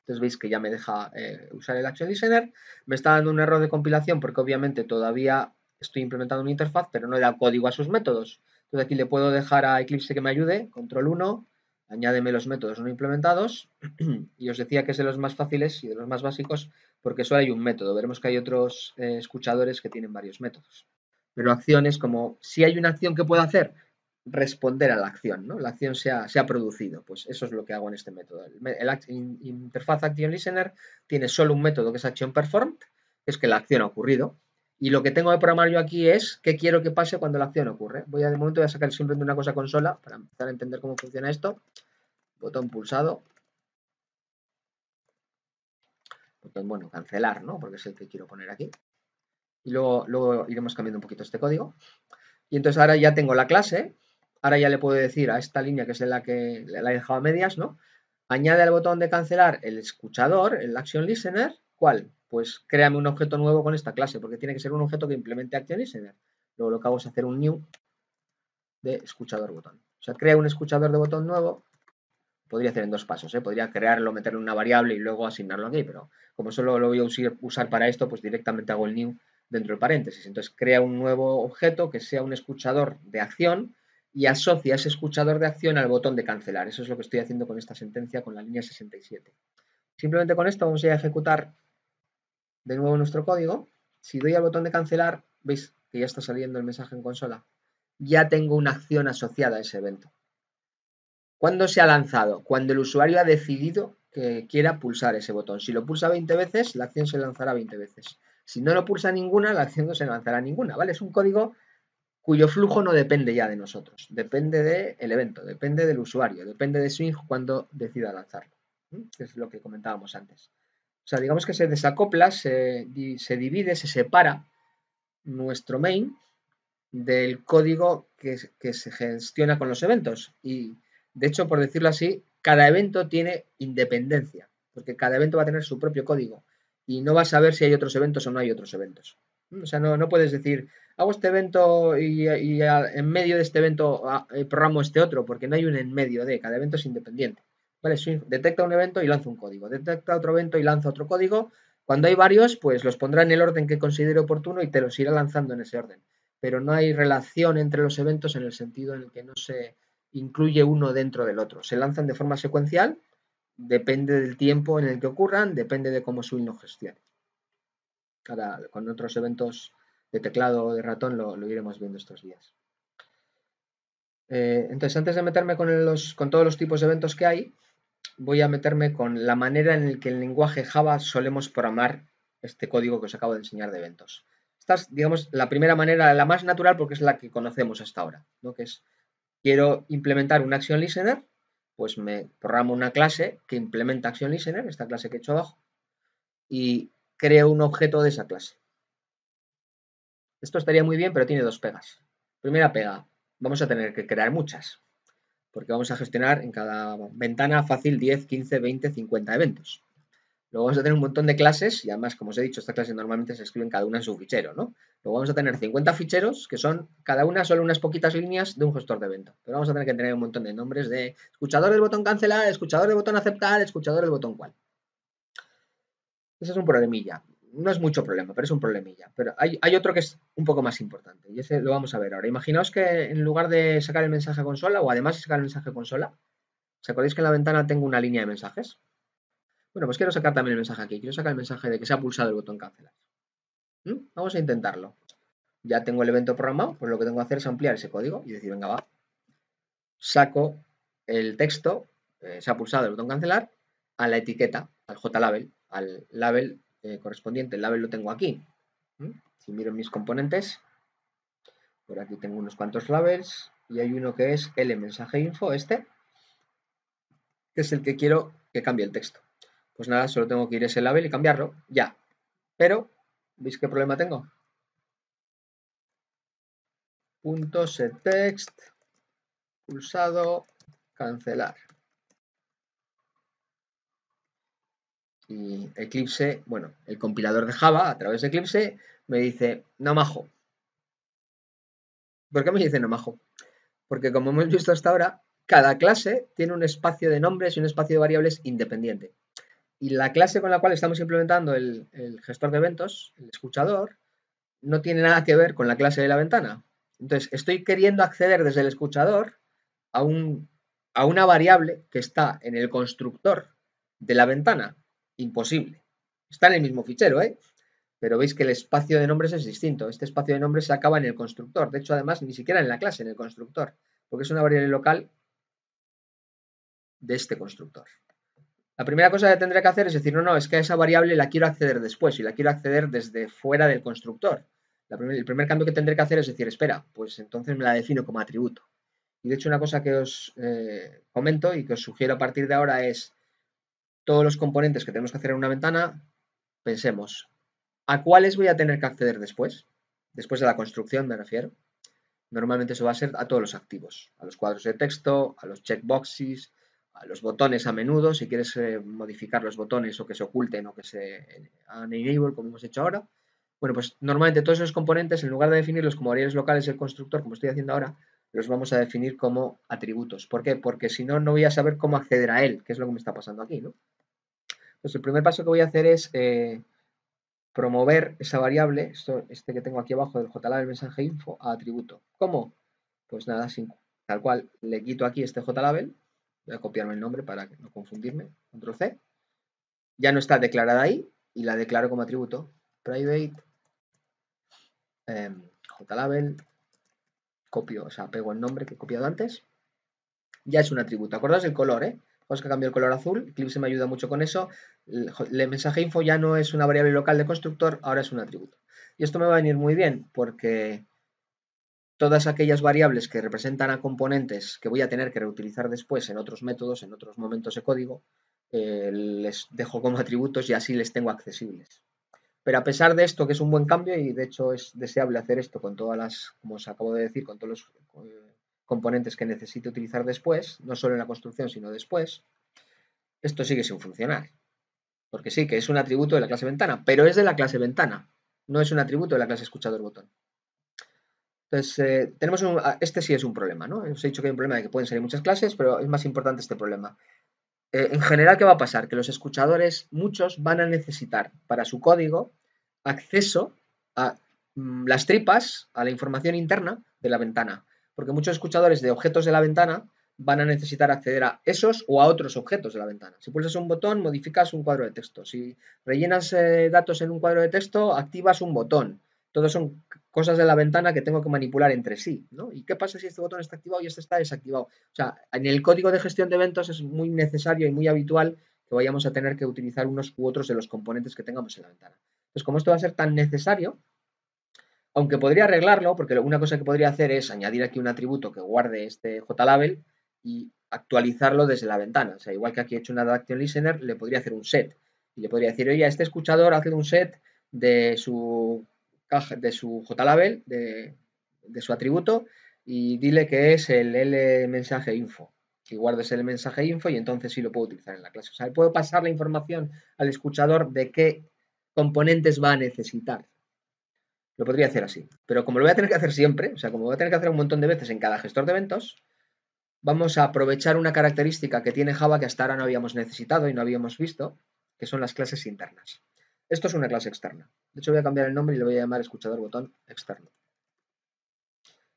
Speaker 1: Entonces veis que ya me deja eh, usar el Action Designer. Me está dando un error de compilación porque obviamente todavía estoy implementando una interfaz, pero no le da código a sus métodos. Entonces aquí le puedo dejar a Eclipse que me ayude, control 1, añádeme los métodos no implementados <clears throat> y os decía que es de los más fáciles y de los más básicos porque solo hay un método. Veremos que hay otros eh, escuchadores que tienen varios métodos. Pero acciones como si hay una acción que puedo hacer, responder a la acción, ¿no? La acción se ha, producido, pues eso es lo que hago en este método. El, interfaz ActionListener tiene solo un método que es ActionPerformed, que es que la acción ha ocurrido, y lo que tengo que programar yo aquí es qué quiero que pase cuando la acción ocurre. Voy a, de momento voy a sacar simplemente una cosa consola para empezar a entender cómo funciona esto. Botón pulsado. Botón, bueno, cancelar, ¿no? Porque es el que quiero poner aquí. Y luego, luego iremos cambiando un poquito este código. Y entonces ahora ya tengo la clase. Ahora ya le puedo decir a esta línea que es la que la he dejado a medias, ¿no? Añade al botón de cancelar el escuchador, el action listener. ¿Cuál? pues créame un objeto nuevo con esta clase, porque tiene que ser un objeto que implemente ActionListener. Luego lo que hago es hacer un new de escuchador botón. O sea, crea un escuchador de botón nuevo. Podría hacer en dos pasos, ¿eh? podría crearlo, meterle una variable y luego asignarlo aquí, pero como solo lo voy a usar para esto, pues directamente hago el new dentro del paréntesis. Entonces crea un nuevo objeto que sea un escuchador de acción y asocia ese escuchador de acción al botón de cancelar. Eso es lo que estoy haciendo con esta sentencia, con la línea 67. Simplemente con esto vamos a ejecutar de nuevo nuestro código. Si doy al botón de cancelar, veis que ya está saliendo el mensaje en consola. Ya tengo una acción asociada a ese evento. ¿Cuándo se ha lanzado? Cuando el usuario ha decidido que quiera pulsar ese botón. Si lo pulsa 20 veces, la acción se lanzará 20 veces. Si no lo pulsa ninguna, la acción no se lanzará ninguna, ¿vale? Es un código cuyo flujo no depende ya de nosotros, depende del evento, depende del usuario, depende de Swing cuando decida lanzarlo, es lo que comentábamos antes. O sea, digamos que se desacopla, se, divide, se separa nuestro main del código que, se gestiona con los eventos. Y de hecho, por decirlo así, cada evento tiene independencia, porque cada evento va a tener su propio código y no va a saber si hay otros eventos o no hay otros eventos. O sea, no, no puedes decir, hago este evento y, en medio de este evento ah, programo este otro, porque no hay un en medio de, cada evento es independiente detecta un evento y lanza un código, detecta otro evento y lanza otro código. Cuando hay varios, pues los pondrá en el orden que considere oportuno y te los irá lanzando en ese orden. Pero no hay relación entre los eventos en el sentido en el que no se incluye uno dentro del otro. Se lanzan de forma secuencial, depende del tiempo en el que ocurran, depende de cómo su lo gestione. con otros eventos de teclado o de ratón lo, iremos viendo estos días. Eh, entonces, antes de meterme con todos los tipos de eventos que hay, voy a meterme con la manera en la que el lenguaje Java solemos programar este código que os acabo de enseñar de eventos. Esta es, digamos, la primera manera, la más natural porque es la que conocemos hasta ahora, ¿no? que es, quiero implementar un ActionListener, pues me programo una clase que implementa ActionListener, esta clase que he hecho abajo, y creo un objeto de esa clase. Esto estaría muy bien, pero tiene dos pegas. Primera pega, vamos a tener que crear muchas, porque vamos a gestionar en cada ventana fácil 10, 15, 20, 50 eventos. Luego vamos a tener un montón de clases y además, como os he dicho, estas clases normalmente se escriben cada una en su fichero, ¿no? Luego vamos a tener 50 ficheros que son cada una solo unas poquitas líneas de un gestor de evento. Pero vamos a tener que tener un montón de nombres de escuchador del botón cancelar, escuchador del botón aceptar, escuchador del botón cual. Ese es un problemilla no es mucho problema, pero es un problemilla. Pero hay, otro que es un poco más importante y ese lo vamos a ver ahora. Imaginaos que en lugar de sacar el mensaje a consola o además de sacar el mensaje a consola, ¿se acordáis que en la ventana tengo una línea de mensajes? Bueno, pues quiero sacar también el mensaje aquí. Quiero sacar el mensaje de que se ha pulsado el botón cancelar. ¿Mm? Vamos a intentarlo. Ya tengo el evento programado, pues lo que tengo que hacer es ampliar ese código y decir, venga, va. Saco el texto, eh, se ha pulsado el botón cancelar, a la etiqueta, al JLabel, al label eh, correspondiente, el label lo tengo aquí. Si miro mis componentes, por aquí tengo unos cuantos labels y hay uno que es el mensaje info, este, que es el que quiero que cambie el texto. Pues nada, solo tengo que ir a ese label y cambiarlo, ya. Pero, ¿veis qué problema tengo? Punto set pulsado, cancelar. Y Eclipse, bueno, el compilador de Java a través de Eclipse me dice, no majo. ¿Por qué me dice no majo? Porque como hemos visto hasta ahora, cada clase tiene un espacio de nombres y un espacio de variables independiente. Y la clase con la cual estamos implementando el, gestor de eventos, el escuchador, no tiene nada que ver con la clase de la ventana. Entonces, estoy queriendo acceder desde el escuchador a una variable que está en el constructor de la ventana, imposible. Está en el mismo fichero, ¿eh? Pero veis que el espacio de nombres es distinto. Este espacio de nombres se acaba en el constructor. De hecho, además, ni siquiera en la clase, en el constructor. Porque es una variable local de este constructor. La primera cosa que tendré que hacer es decir, no, no, es que a esa variable la quiero acceder después y la quiero acceder desde fuera del constructor. el primer cambio que tendré que hacer es decir, espera, pues entonces me la defino como atributo. Y de hecho una cosa que os eh, comento y que os sugiero a partir de ahora es, todos los componentes que tenemos que hacer en una ventana, pensemos, ¿a cuáles voy a tener que acceder después? Después de la construcción, me refiero. Normalmente eso va a ser a todos los activos, a los cuadros de texto, a los checkboxes, a los botones a menudo, si quieres eh, modificar los botones o que se oculten o que se enable, como hemos hecho ahora. Bueno, pues normalmente todos esos componentes, en lugar de definirlos como variables locales del constructor, como estoy haciendo ahora, los vamos a definir como atributos. ¿Por qué? Porque si no, no voy a saber cómo acceder a él, que es lo que me está pasando aquí, ¿no? Entonces, el primer paso que voy a hacer es eh, promover esa variable, este que tengo aquí abajo del JLabel mensaje info, a atributo. ¿Cómo? Pues nada, sin, tal cual, le quito aquí este JLabel, voy a copiarme el nombre para no confundirme, control C, ya no está declarada ahí y la declaro como atributo, private, em, JLabel, copio, o sea, pego el nombre que he copiado antes. Ya es un atributo. Acordáis el color, ¿eh? Os que cambio el color azul. se me ayuda mucho con eso. El, mensaje info ya no es una variable local de constructor, ahora es un atributo. Y esto me va a venir muy bien porque todas aquellas variables que representan a componentes que voy a tener que reutilizar después en otros métodos, en otros momentos de código, eh, les dejo como atributos y así les tengo accesibles. Pero a pesar de esto, que es un buen cambio y de hecho es deseable hacer esto con todas las, como os acabo de decir, con todos los eh, componentes que necesite utilizar después, no solo en la construcción, sino después, esto sigue sin funcionar. Porque sí, que es un atributo de la clase ventana, pero es de la clase ventana, no es un atributo de la clase escuchador botón. Entonces, eh, tenemos un, este sí es un problema, ¿no? Os he dicho que hay un problema de que pueden salir muchas clases, pero es más importante este problema. Eh, en general, ¿qué va a pasar? Que los escuchadores, muchos, van a necesitar para su código acceso a mm, las tripas, a la información interna de la ventana. Porque muchos escuchadores de objetos de la ventana van a necesitar acceder a esos o a otros objetos de la ventana. Si pulsas un botón, modificas un cuadro de texto. Si rellenas eh, datos en un cuadro de texto, activas un botón. Todas son cosas de la ventana que tengo que manipular entre sí, ¿no? ¿Y qué pasa si este botón está activado y este está desactivado? O sea, en el código de gestión de eventos es muy necesario y muy habitual que vayamos a tener que utilizar unos u otros de los componentes que tengamos en la ventana. Entonces, como esto va a ser tan necesario, aunque podría arreglarlo, porque una cosa que podría hacer es añadir aquí un atributo que guarde este JLabel y actualizarlo desde la ventana. O sea, igual que aquí he hecho una action listener, le podría hacer un set. Y le podría decir, oye, este escuchador hace un set de su de su JLabel, de, su atributo, y dile que es el L mensaje info. Que guardes el mensaje info y entonces sí lo puedo utilizar en la clase. O sea, puedo pasar la información al escuchador de qué componentes va a necesitar. Lo podría hacer así. Pero como lo voy a tener que hacer siempre, o sea, como lo voy a tener que hacer un montón de veces en cada gestor de eventos, vamos a aprovechar una característica que tiene Java que hasta ahora no habíamos necesitado y no habíamos visto, que son las clases internas. Esto es una clase externa. De hecho, voy a cambiar el nombre y le voy a llamar escuchador botón externo.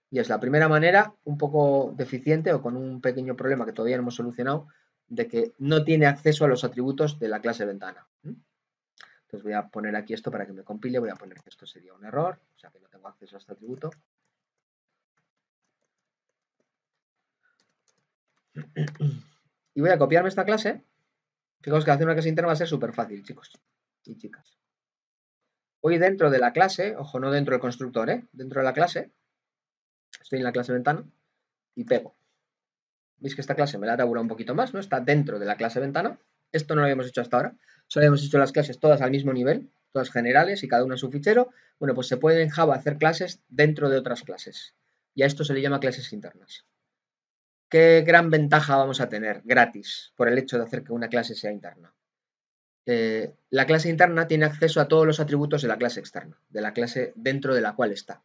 Speaker 1: Y es la primera manera, un poco deficiente o con un pequeño problema que todavía no hemos solucionado, de que no tiene acceso a los atributos de la clase ventana. ¿Mm? Entonces voy a poner aquí esto para que me compile, voy a poner que esto sería un error, o sea que no tengo acceso a este atributo. <clears throat> Y voy a copiarme esta clase. Fijaos que hacer una clase interna va a ser súper fácil, chicos y chicas. Voy dentro de la clase, ojo, no dentro del constructor, ¿eh? dentro de la clase, estoy en la clase ventana y pego. Veis que esta clase me la ha tabulado un poquito más, ¿no? Está dentro de la clase ventana. Esto no lo habíamos hecho hasta ahora. Solo habíamos hecho las clases todas al mismo nivel, todas generales y cada una su fichero. Bueno, pues se puede en Java hacer clases dentro de otras clases. Y a esto se le llama clases internas. ¿Qué gran ventaja vamos a tener gratis por el hecho de hacer que una clase sea interna? Eh, la clase interna tiene acceso a todos los atributos de la clase externa, de la clase dentro de la cual está.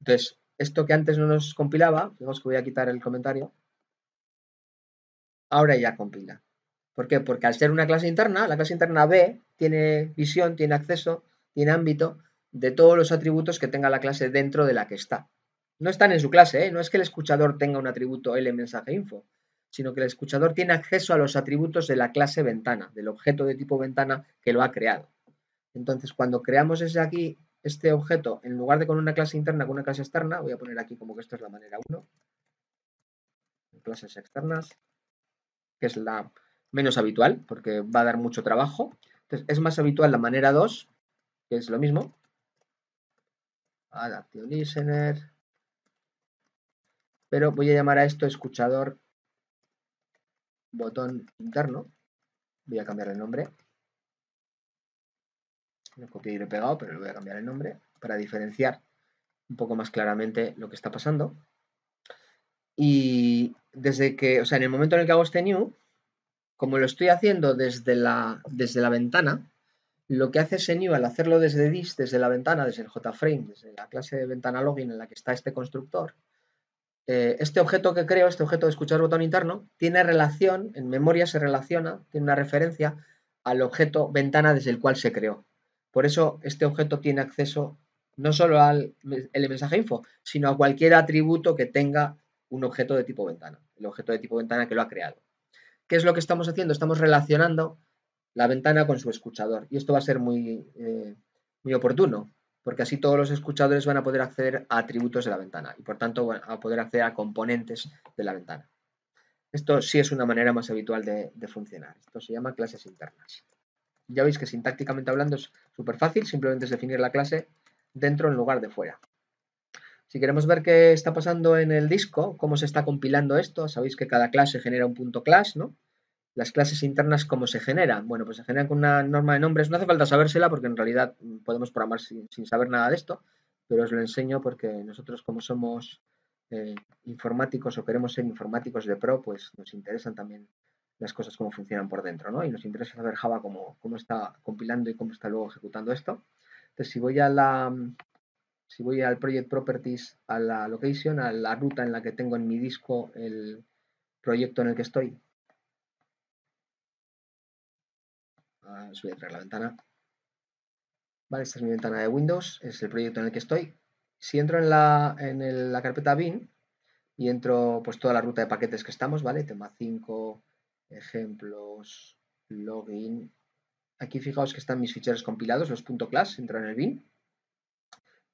Speaker 1: Entonces, esto que antes no nos compilaba, digamos que voy a quitar el comentario, ahora ya compila. ¿Por qué? Porque al ser una clase interna, la clase interna B tiene visión, tiene acceso, tiene ámbito de todos los atributos que tenga la clase dentro de la que está. No están en su clase, ¿eh? no es que el escuchador tenga un atributo L mensaje info, sino que el escuchador tiene acceso a los atributos de la clase ventana, del objeto de tipo ventana que lo ha creado. Entonces, cuando creamos ese aquí, este objeto, en lugar de con una clase interna, con una clase externa, voy a poner aquí como que esto es la manera 1, clases externas, que es la menos habitual, porque va a dar mucho trabajo. Entonces, es más habitual la manera 2, que es lo mismo. Adaptio listener. Pero voy a llamar a esto escuchador botón interno. Voy a cambiar el nombre. Lo copié y lo he pegado, pero le voy a cambiar el nombre para diferenciar un poco más claramente lo que está pasando. Y desde que, o sea, en el momento en el que hago este new, como lo estoy haciendo desde la, desde la ventana, lo que hace ese new al hacerlo desde this, desde la ventana, desde el JFrame, desde la clase de ventana login en la que está este constructor, eh, este objeto que creo, este objeto de escuchar botón interno, tiene relación, en memoria se relaciona, tiene una referencia al objeto ventana desde el cual se creó. Por eso este objeto tiene acceso no solo al mensaje info, sino a cualquier atributo que tenga un objeto de tipo ventana, el objeto de tipo ventana que lo ha creado. ¿Qué es lo que estamos haciendo? Estamos relacionando la ventana con su escuchador y esto va a ser muy, eh, muy oportuno porque así todos los escuchadores van a poder acceder a atributos de la ventana y por tanto van a poder acceder a componentes de la ventana. Esto sí es una manera más habitual de, funcionar. Esto se llama clases internas. Ya veis que sintácticamente hablando es súper fácil, simplemente es definir la clase dentro en lugar de fuera. Si queremos ver qué está pasando en el disco, cómo se está compilando esto, sabéis que cada clase genera un punto class, ¿no? las clases internas cómo se generan. Bueno, pues se generan con una norma de nombres. No hace falta sabérsela porque en realidad mm, podemos programar sin, saber nada de esto, pero os lo enseño porque nosotros como somos eh, informáticos o queremos ser informáticos de pro, pues nos interesan también las cosas cómo funcionan por dentro, ¿no? Y nos interesa saber Java cómo, cómo está compilando y cómo está luego ejecutando esto. Entonces, si voy a la si voy al Project Properties, a la location, a la ruta en la que tengo en mi disco el proyecto en el que estoy, Ah, a a la ventana. esta es mi ventana de Windows, es el proyecto en el que estoy. Si entro en la, en la carpeta bin y entro pues toda la ruta de paquetes que estamos, ¿vale? Tema 5, ejemplos, login. Aquí fijaos que están mis ficheros compilados, los .class, entro en el bin.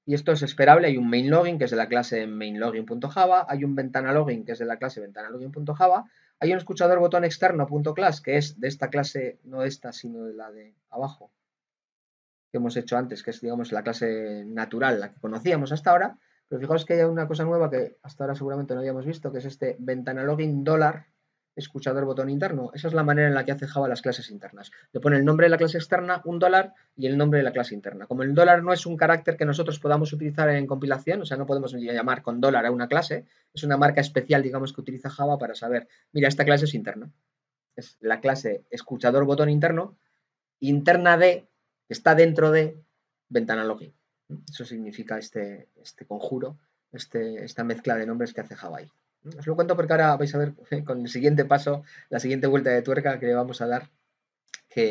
Speaker 1: Y esto es esperable, hay un main login que es de la clase mainLogin.java, hay un ventana login que es de la clase ventana login.java hay un escuchador botón externo class, que es de esta clase, no esta, sino de la de abajo, que hemos hecho antes, que es, digamos, la clase natural, la que conocíamos hasta ahora. Pero fijaos que hay una cosa nueva que hasta ahora seguramente no habíamos visto, que es este ventana login dólar, escuchador botón interno. Esa es la manera en la que hace Java las clases internas. Le pone el nombre de la clase externa, un dólar, y el nombre de la clase interna. Como el dólar no es un carácter que nosotros podamos utilizar en compilación, o sea, no podemos llamar con dólar a una clase, es una marca especial, digamos, que utiliza Java para saber, mira, esta clase es interna. Es la clase escuchador botón interno, interna de, está dentro de ventana login. Eso significa este, este conjuro, este, esta mezcla de nombres que hace Java ahí. Os lo cuento porque ahora vais a ver eh, con el siguiente paso, la siguiente vuelta de tuerca que le vamos a dar, que,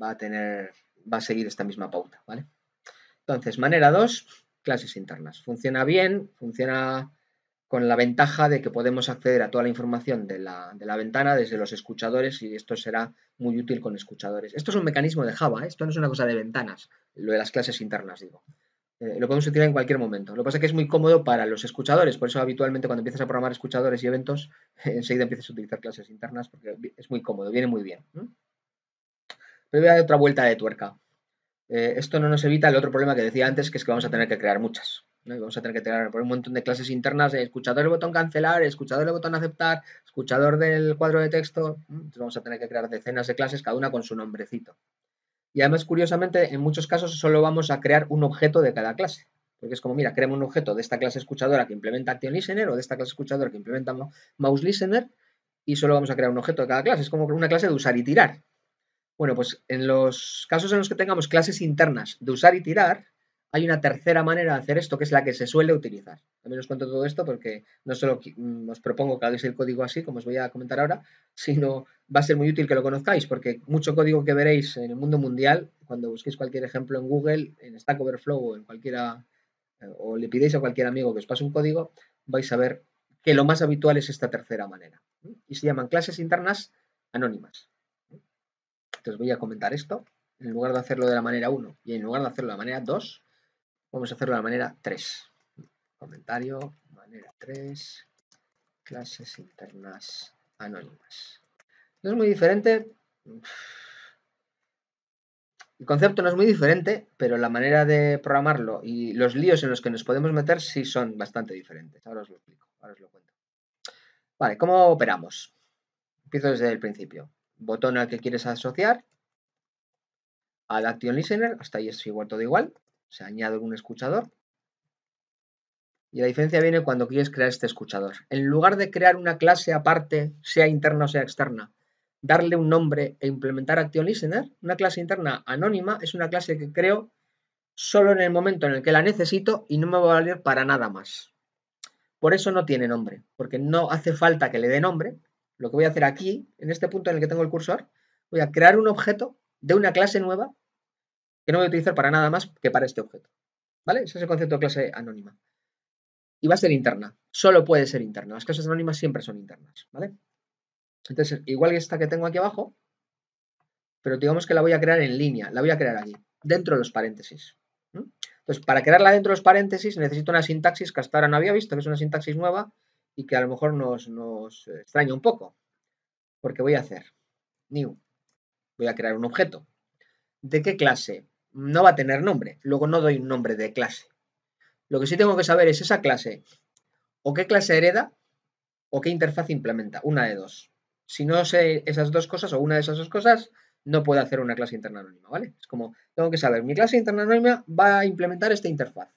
Speaker 1: va a tener, va a seguir esta misma pauta, ¿vale? Entonces, manera 2, clases internas. Funciona bien, funciona con la ventaja de que podemos acceder a toda la información de la, ventana desde los escuchadores y esto será muy útil con escuchadores. Esto es un mecanismo de Java, ¿eh? esto no es una cosa de ventanas, lo de las clases internas digo. Eh, lo podemos utilizar en cualquier momento. Lo que pasa es que es muy cómodo para los escuchadores, por eso habitualmente cuando empiezas a programar escuchadores y eventos, <laughs> enseguida empiezas a utilizar clases internas porque es muy cómodo, viene muy bien. Pero voy a dar otra vuelta de tuerca. Eh, esto no nos evita el otro problema que decía antes, que es que vamos a tener que crear muchas. vamos a tener que crear un montón de clases internas escuchador del botón cancelar, escuchador del botón aceptar, escuchador del cuadro de texto. Entonces vamos a tener que crear decenas de clases, cada una con su nombrecito. Y además, curiosamente, en muchos casos solo vamos a crear un objeto de cada clase. Porque es como, mira, creamos un objeto de esta clase escuchadora que implementa ActionListener o de esta clase escuchadora que implementa Mouse Listener y solo vamos a crear un objeto de cada clase. Es como una clase de usar y tirar. Bueno, pues en los casos en los que tengamos clases internas de usar y tirar, hay una tercera manera de hacer esto, que es la que se suele utilizar. También os cuento todo esto porque no solo mm, os propongo que hagáis el código así, como os voy a comentar ahora, sino va a ser muy útil que lo conozcáis, porque mucho código que veréis en el mundo mundial, cuando busquéis cualquier ejemplo en Google, en Stack Overflow o en cualquiera, eh, o le pidéis a cualquier amigo que os pase un código, vais a ver que lo más habitual es esta tercera manera. Y se llaman clases internas anónimas. Entonces voy a comentar esto. En lugar de hacerlo de la manera 1 y en lugar de hacerlo de la manera 2, Vamos a hacerlo de la manera 3. Comentario, manera 3, clases internas anónimas. No es muy diferente. El concepto no es muy diferente, pero la manera de programarlo y los líos en los que nos podemos meter sí son bastante diferentes. Ahora os lo explico, ahora os lo cuento. Vale, ¿cómo operamos? Empiezo desde el principio. Botón al que quieres asociar, al Action Listener, hasta ahí es igual todo igual se añade un escuchador. Y la diferencia viene cuando quieres crear este escuchador. En lugar de crear una clase aparte, sea interna o sea externa, darle un nombre e implementar ActionListener, una clase interna anónima es una clase que creo solo en el momento en el que la necesito y no me va a valer para nada más. Por eso no tiene nombre, porque no hace falta que le dé nombre. Lo que voy a hacer aquí, en este punto en el que tengo el cursor, voy a crear un objeto de una clase nueva que no voy a utilizar para nada más que para este objeto. ¿Vale? Ese es el concepto de clase anónima. Y va a ser interna. Solo puede ser interna. Las clases anónimas siempre son internas. ¿Vale? Entonces, igual que esta que tengo aquí abajo, pero digamos que la voy a crear en línea. La voy a crear allí. dentro de los paréntesis. Entonces, para crearla dentro de los paréntesis necesito una sintaxis que hasta ahora no había visto, que es una sintaxis nueva y que a lo mejor nos, nos extraña un poco. Porque voy a hacer new. Voy a crear un objeto. ¿De qué clase? no va a tener nombre. Luego no doy un nombre de clase. Lo que sí tengo que saber es esa clase, o qué clase hereda, o qué interfaz implementa. Una de dos. Si no sé esas dos cosas o una de esas dos cosas, no puedo hacer una clase interna anónima, ¿vale? Es como, tengo que saber, mi clase interna anónima va a implementar esta interfaz,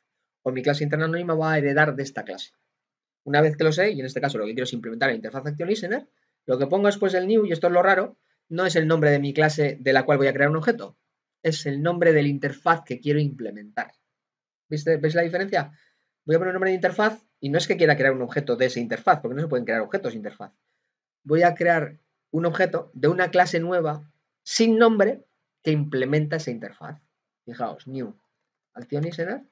Speaker 1: o mi clase interna anónima va a heredar de esta clase. Una vez que lo sé, y en este caso lo que quiero es implementar la interfaz Action lo que pongo después del new, y esto es lo raro, no es el nombre de mi clase de la cual voy a crear un objeto, es el nombre de la interfaz que quiero implementar. ¿Veis la diferencia? Voy a poner un nombre de interfaz y no es que quiera crear un objeto de esa interfaz, porque no se pueden crear objetos de interfaz. Voy a crear un objeto de una clase nueva sin nombre que implementa esa interfaz. Fijaos, new acción será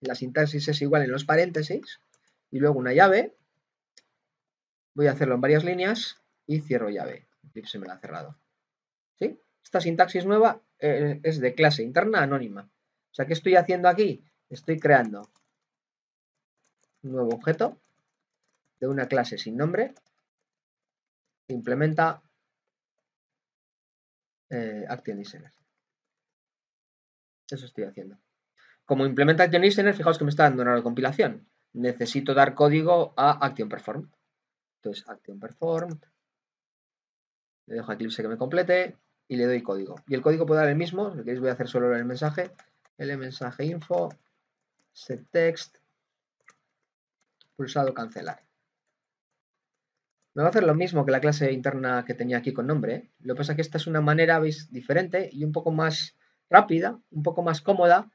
Speaker 1: La sintaxis es igual en los paréntesis y luego una llave. Voy a hacerlo en varias líneas y cierro llave. Clip se me la ha cerrado. ¿Sí? Esta sintaxis nueva eh, es de clase interna anónima. O sea, ¿qué estoy haciendo aquí? Estoy creando un nuevo objeto de una clase sin nombre implementa eh, Action Eso estoy haciendo. Como implementa Action Listener, fijaos que me está dando una compilación. Necesito dar código a Action Entonces, Action Le dejo a Eclipse que me complete y le doy código. Y el código puede dar el mismo, que queréis voy a hacer solo el mensaje, el mensaje info, set text, pulsado cancelar. Me va a hacer lo mismo que la clase interna que tenía aquí con nombre. ¿eh? Lo que pasa es que esta es una manera, veis, diferente y un poco más rápida, un poco más cómoda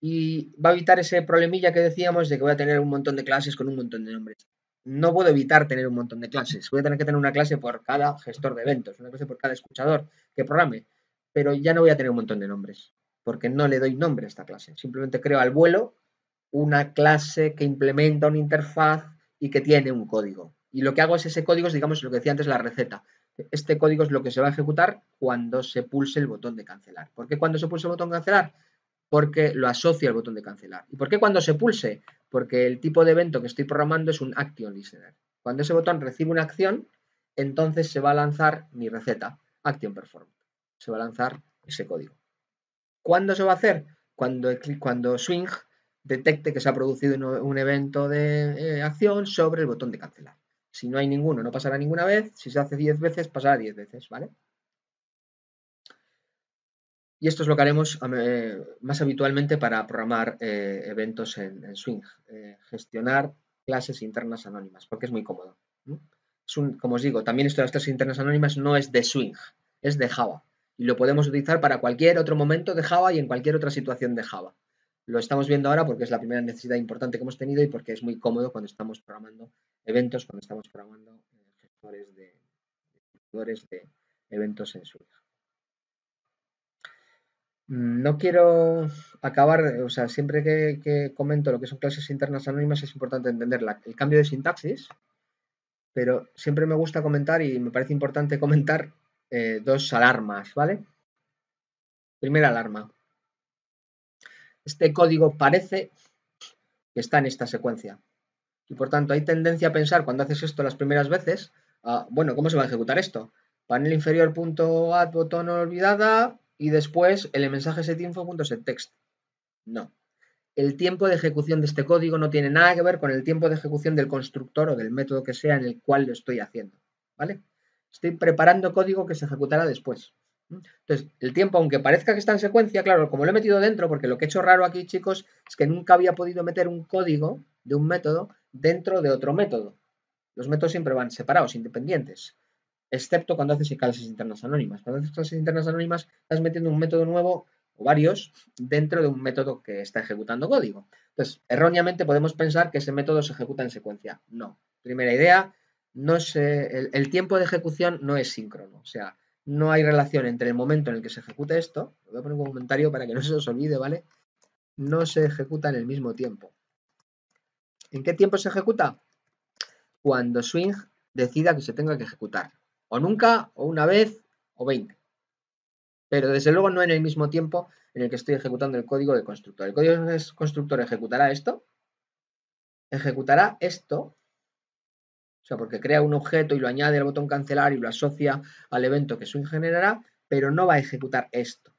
Speaker 1: y va a evitar ese problemilla que decíamos de que voy a tener un montón de clases con un montón de nombres no puedo evitar tener un montón de clases. Voy a tener que tener una clase por cada gestor de eventos, una clase por cada escuchador que programe, pero ya no voy a tener un montón de nombres, porque no le doy nombre a esta clase. Simplemente creo al vuelo una clase que implementa una interfaz y que tiene un código. Y lo que hago es ese código, digamos, lo que decía antes, la receta. Este código es lo que se va a ejecutar cuando se pulse el botón de cancelar. ¿Por qué cuando se pulse el botón de cancelar? porque lo asocio al botón de cancelar. ¿Y por qué cuando se pulse? Porque el tipo de evento que estoy programando es un action listener. Cuando ese botón recibe una acción, entonces se va a lanzar mi receta, action perform. Se va a lanzar ese código. ¿Cuándo se va a hacer? Cuando, cuando swing detecte que se ha producido un, evento de eh, acción sobre el botón de cancelar. Si no hay ninguno, no pasará ninguna vez. Si se hace 10 veces, pasará 10 veces, ¿vale? Y esto es lo que haremos eh, más habitualmente para programar eh, eventos en, Swing, eh, gestionar clases internas anónimas, porque es muy cómodo. como os digo, también esto de las clases internas anónimas no es de Swing, es de Java. Y lo podemos utilizar para cualquier otro momento de Java y en cualquier otra situación de Java. Lo estamos viendo ahora porque es la primera necesidad importante que hemos tenido y porque es muy cómodo cuando estamos programando eventos, cuando estamos programando gestores de, de eventos en Swing. Mm, no quiero acabar, o sea, siempre que, comento lo que son clases internas anónimas es importante entender el cambio de sintaxis, pero siempre me gusta comentar y me parece importante <laughs> comentar eh, dos alarmas, ¿vale? Primera alarma. Este código parece que está en esta secuencia. Y por tanto, hay tendencia a pensar cuando haces esto las primeras veces, ah, bueno, ¿cómo se va a ejecutar esto? Panel inferior punto botón olvidada, y después el mensaje setinfo.settext. No. El tiempo de ejecución de este código no tiene nada que ver con el tiempo de ejecución del constructor o del método que sea en el cual lo estoy haciendo. ¿Vale? Estoy preparando código que se ejecutará después. Entonces, el tiempo, aunque parezca que está en secuencia, claro, como lo he metido dentro, porque lo que he hecho raro aquí, chicos, es que nunca había podido meter un código de un método dentro de otro método. Los métodos siempre van separados, independientes excepto cuando haces clases internas anónimas. Cuando haces clases internas anónimas, estás metiendo un método nuevo o varios dentro de un método que está ejecutando código. Entonces, erróneamente podemos pensar que ese método se ejecuta en secuencia. No. Primera idea, no el, tiempo de ejecución no es síncrono. O sea, no hay relación entre el momento en el que se ejecuta esto, lo voy a poner un comentario para que no se os olvide, ¿vale? No se ejecuta en el mismo tiempo. ¿En qué tiempo se ejecuta? Cuando Swing decida que se tenga que ejecutar o nunca, o una vez, o 20. Pero desde luego no en el mismo tiempo en el que estoy ejecutando el código de constructor. El código de constructor ejecutará esto, ejecutará esto, o sea, porque crea un objeto y lo añade al botón cancelar y lo asocia al evento que su generará, pero no va a ejecutar esto.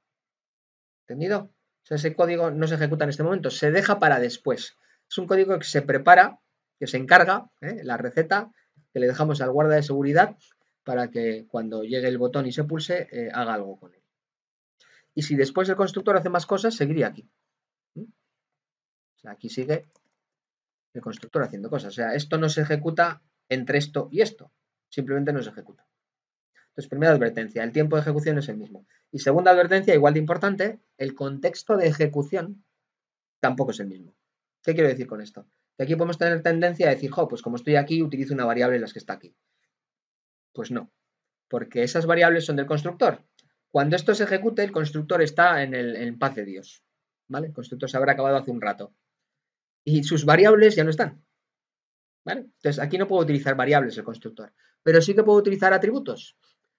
Speaker 1: ¿Entendido? O sea, ese código no se ejecuta en este momento, se deja para después. Es un código que se prepara, que se encarga, ¿eh? la receta que le dejamos al guarda de seguridad, para que cuando llegue el botón y se pulse eh, haga algo con él. Y si después el constructor hace más cosas, seguiría aquí. O sea, aquí sigue el constructor haciendo cosas. O sea, esto no se ejecuta entre esto y esto. Simplemente no se ejecuta. Entonces, primera advertencia, el tiempo de ejecución es el mismo. Y segunda advertencia, igual de importante, el contexto de ejecución tampoco es el mismo. ¿Qué quiero decir con esto? Que aquí podemos tener tendencia a decir, jo, pues como estoy aquí, utilizo una variable en las que está aquí. Pues no, porque esas variables son del constructor. Cuando esto se ejecute, el constructor está en, el, paz de Dios. ¿Vale? El constructor se habrá acabado hace un rato. Y sus variables ya no están. ¿Vale? Entonces, aquí no puedo utilizar variables el constructor, pero sí que puedo utilizar atributos,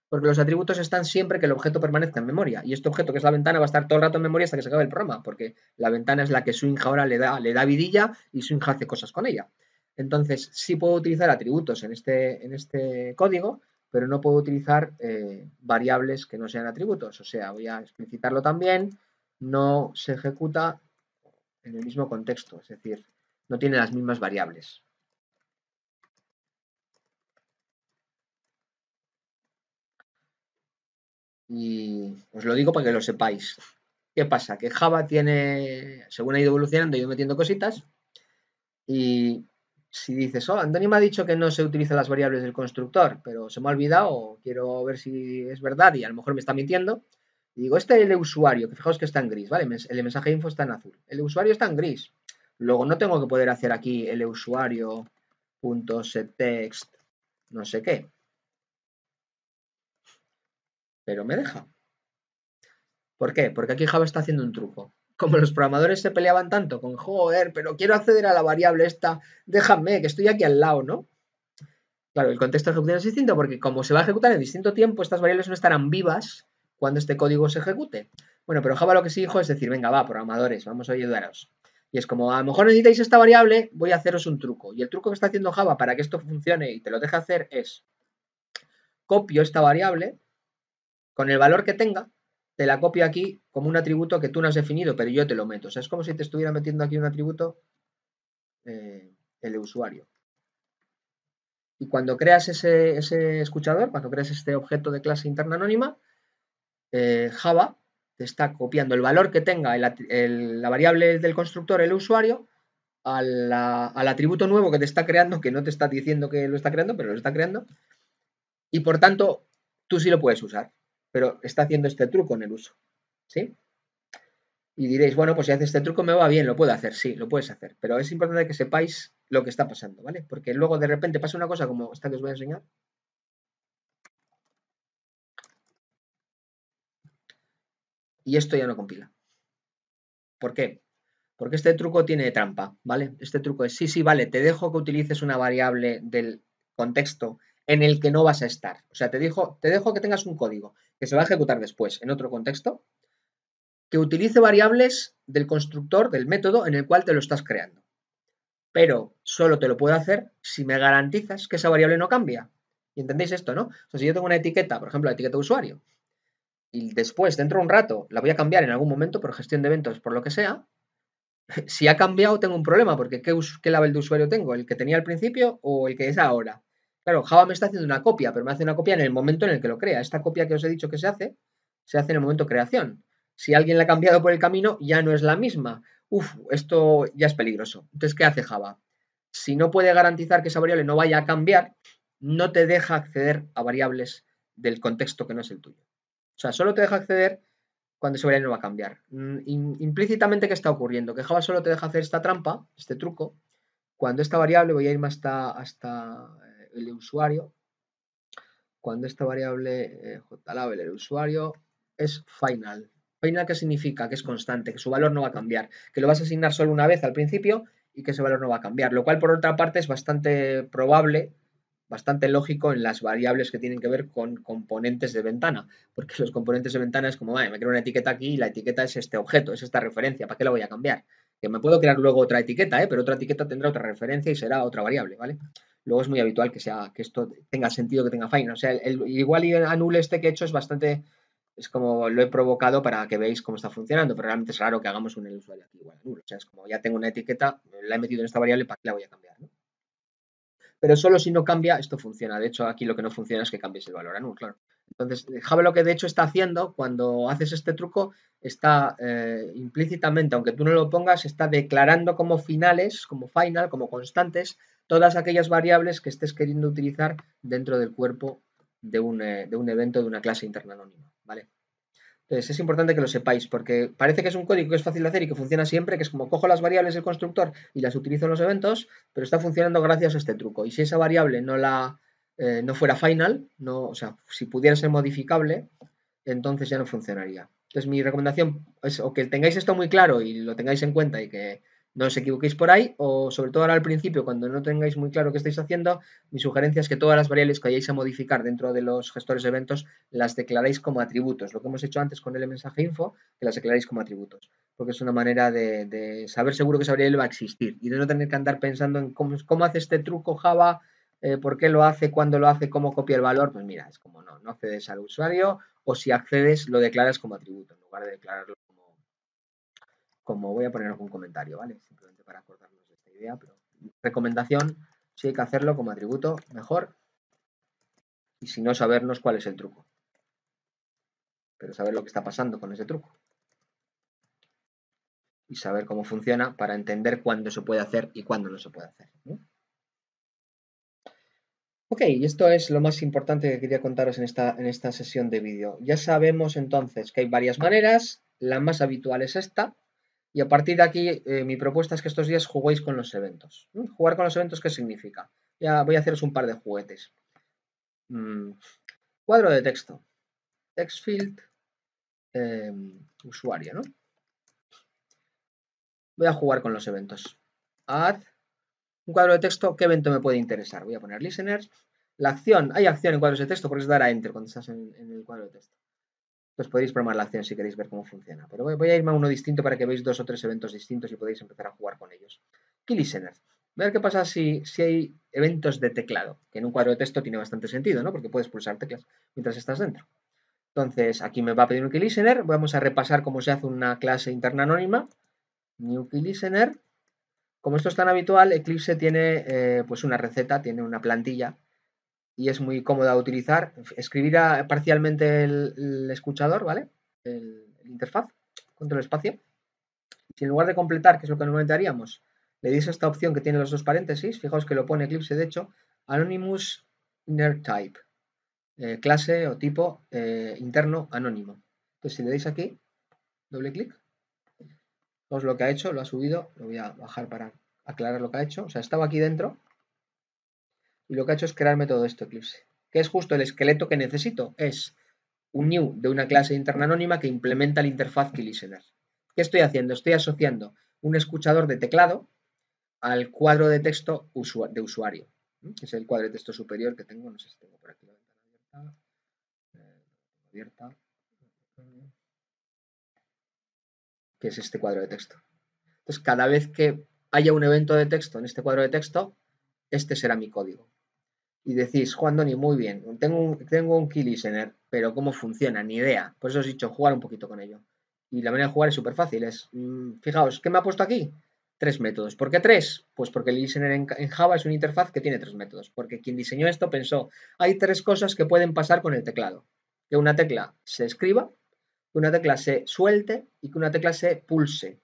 Speaker 1: porque los atributos están siempre que el objeto permanezca en memoria. Y este objeto, que es la ventana, va a estar todo el rato en memoria hasta que se acabe el programa, porque la ventana es la que swing ahora le da, le da vidilla y swing hace cosas con ella. Entonces, sí puedo utilizar atributos en este, en este código, pero no puedo utilizar eh, variables que no sean atributos. O sea, voy a explicitarlo también, no se ejecuta en el mismo contexto, es decir, no tiene las mismas variables. Y os lo digo para que lo sepáis. ¿Qué pasa? Que Java tiene, según ha ido evolucionando, ido metiendo cositas, y si dices, oh, Antonio me ha dicho que no se utilizan las variables del constructor, pero se me ha olvidado, quiero ver si es verdad y a lo mejor me está mintiendo, digo, este es el usuario, que fijaos que está en gris, ¿vale? El mensaje info está en azul. El usuario está en gris. Luego no tengo que poder hacer aquí el usuario.setText no sé qué. Pero me deja. ¿Por qué? Porque aquí Java está haciendo un truco como los programadores se peleaban tanto con, joder, pero quiero acceder a la variable esta, déjame, que estoy aquí al lado, ¿no? Claro, el contexto de ejecución es distinto porque como se va a ejecutar en distinto tiempo, estas variables no estarán vivas cuando este código se ejecute. Bueno, pero Java lo que sí dijo es decir, venga, va, programadores, vamos a ayudaros. Y es como, a lo mejor necesitáis esta variable, voy a haceros un truco. Y el truco que está haciendo Java para que esto funcione y te lo deje hacer es, copio esta variable con el valor que tenga la copia aquí como un atributo que tú no has definido, pero yo te lo meto. O sea, es como si te estuviera metiendo aquí un atributo eh, el usuario. Y cuando creas ese, escuchador, cuando creas este objeto de clase interna anónima, eh, Java te está copiando el valor que tenga la variable del constructor, el usuario, al atributo nuevo que te está creando, que no te está diciendo que lo está creando, pero lo está creando. Y por tanto, tú sí lo puedes usar pero está haciendo este truco en el uso. ¿Sí? Y diréis, bueno, pues si hace este truco me va bien, lo puedo hacer, sí, lo puedes hacer, pero es importante que sepáis lo que está pasando, ¿vale? Porque luego de repente pasa una cosa como esta que os voy a enseñar. Y esto ya no compila. ¿Por qué? Porque este truco tiene trampa, ¿vale? Este truco es, sí, sí, vale, te dejo que utilices una variable del contexto en el que no vas a estar. O sea, te, dijo, te dejo que tengas un código que se va a ejecutar después en otro contexto, que utilice variables del constructor, del método en el cual te lo estás creando. Pero solo te lo puedo hacer si me garantizas que esa variable no cambia. Y entendéis esto, ¿no? O sea, si yo tengo una etiqueta, por ejemplo, la etiqueta usuario, y después, dentro de un rato, la voy a cambiar en algún momento por gestión de eventos, por lo que sea, <laughs> si ha cambiado tengo un problema, porque ¿qué, qué label de usuario tengo? ¿El que tenía al principio o el que es ahora? Claro, Java me está haciendo una copia, pero me hace una copia en el momento en el que lo crea. Esta copia que os he dicho que se hace, se hace en el momento creación. Si alguien la ha cambiado por el camino, ya no es la misma. Uf, esto ya es peligroso. Entonces, ¿qué hace Java? Si no puede garantizar que esa variable no vaya a cambiar, no te deja acceder a variables del contexto que no es el tuyo. O sea, solo te deja acceder cuando esa variable no va a cambiar. Mm, implícitamente, ¿qué está ocurriendo? Que Java solo te deja hacer esta trampa, este truco, cuando esta variable, voy a irme hasta, hasta el usuario, cuando esta variable eh, jlabel, el usuario, es final. Final ¿qué significa que es constante, que su valor no va a cambiar, que lo vas a asignar solo una vez al principio y que ese valor no va a cambiar, lo cual por otra parte es bastante probable, bastante lógico en las variables que tienen que ver con componentes de ventana, porque los componentes de ventana es como, vale, me creo una etiqueta aquí y la etiqueta es este objeto, es esta referencia, ¿para qué la voy a cambiar? Que me puedo crear luego otra etiqueta, ¿eh? pero otra etiqueta tendrá otra referencia y será otra variable, ¿vale? luego es muy habitual que sea que esto tenga sentido, que tenga final. O sea, el, igual y este que he hecho es bastante, es como lo he provocado para que veáis cómo está funcionando, pero realmente es raro que hagamos un el de aquí igual O sea, es como ya tengo una etiqueta, la he metido en esta variable, ¿para que la voy a cambiar? Pero solo si no cambia, esto funciona. De hecho, aquí lo que no funciona es que cambies el valor anul, claro. Entonces, Java lo que de hecho está haciendo cuando haces este truco, está eh, implícitamente, aunque tú no lo pongas, está declarando como finales, como final, como constantes, todas aquellas variables que estés queriendo utilizar dentro del cuerpo eh, de un, evento de una clase interna anónima, ¿vale? Entonces es importante que lo sepáis porque parece que es un código que es fácil de hacer y que funciona siempre, que es como cojo las variables del constructor y las utilizo en los eventos, pero está funcionando gracias a este truco. Y si esa variable no la eh, no fuera final, no, o sea, si pudiera ser modificable, entonces ya no funcionaría. Entonces mi recomendación es o que tengáis esto muy claro y lo tengáis en cuenta y que no os equivoquéis por ahí o sobre todo ahora al principio, cuando no tengáis muy claro qué estáis haciendo, mi sugerencia es que todas las variables que vayáis a modificar dentro de los gestores de eventos las declaráis como atributos, lo que hemos hecho antes con el mensaje info, que las declaráis como atributos, porque es una manera de, saber seguro que esa variable va a existir y de no tener que andar pensando en cómo, hace este truco Java, eh, por qué lo hace, cuándo lo hace, cómo copia el valor, pues mira, es como no, no accedes al usuario o si accedes lo declaras como atributo en lugar de declararlo como voy a poner algún comentario, ¿vale? Simplemente para acordarnos de esta idea, pero recomendación, si hay que hacerlo como atributo, mejor, y si no, sabernos cuál es el truco. Pero saber lo que está pasando con ese truco. Y saber cómo funciona para entender cuándo se puede hacer y cuándo no se puede hacer. Ok, y esto es lo más importante que quería contaros esta, en esta sesión de vídeo. Ya sabemos entonces que hay varias maneras. La más habitual es esta, y a partir de aquí, eh, mi propuesta es que estos días juguéis con los eventos. Mm, ¿Jugar con los eventos qué significa? Ya voy a haceros un par de juguetes. Mm, cuadro de texto. Text field. Em, usuario, ¿no? Voy a jugar con los eventos. Add. Un cuadro de texto, ¿qué evento me puede interesar? Voy a poner listeners. La acción, hay acción en cuadros de texto porque es dar a enter cuando estás en el cuadro de texto. Pues podéis programar la acción si queréis ver cómo funciona. Pero voy, a irme a uno distinto para que veáis dos o tres eventos distintos y podéis empezar a jugar con ellos. KeyListener. ver qué pasa si, si hay eventos de teclado, que en un cuadro de texto tiene bastante sentido, ¿no? Porque puedes pulsar teclas mientras estás dentro. Entonces, aquí me va a pedir un KeyListener. Vamos a repasar cómo se hace una clase interna anónima. New key Como esto es tan habitual, Eclipse tiene eh, pues una receta, tiene una plantilla y es muy cómoda de utilizar. Escribir parcialmente el, escuchador, ¿vale? El, interfaz, control espacio. Si en lugar de completar, que es lo que normalmente haríamos, le dice esta opción que tiene los dos paréntesis, fijaos que lo pone Eclipse, de hecho, Anonymous Inner Type, eh, clase o tipo eh, interno anónimo. Entonces, si le dais aquí, doble clic, os lo que ha hecho, lo ha subido, lo voy a bajar para aclarar lo que ha hecho. O sea, estaba aquí dentro, y lo que ha hecho es crearme todo esto Eclipse, que es justo el esqueleto que necesito, es un new de una clase interna anónima que implementa la interfaz KeyListener. ¿Qué estoy haciendo? Estoy asociando un escuchador de teclado al cuadro de texto de usuario, es el cuadro de texto superior que tengo, no sé si tengo por aquí la ventana abierta, eh, abierta, que es este cuadro de texto. Entonces, cada vez que haya un evento de texto en este cuadro de texto, este será mi código y decís, Juan Doni, muy bien, tengo un, tengo un key listener, pero ¿cómo funciona? Ni idea. Por eso os he dicho, jugar un poquito con ello. Y la manera de jugar es súper fácil. Es, mm, fijaos, ¿qué me ha puesto aquí? Tres métodos. ¿Por qué tres? Pues porque el listener en, en, Java es una interfaz que tiene tres métodos. Porque quien diseñó esto pensó, hay tres cosas que pueden pasar con el teclado. Que una tecla se escriba, que una tecla se suelte y que una tecla se pulse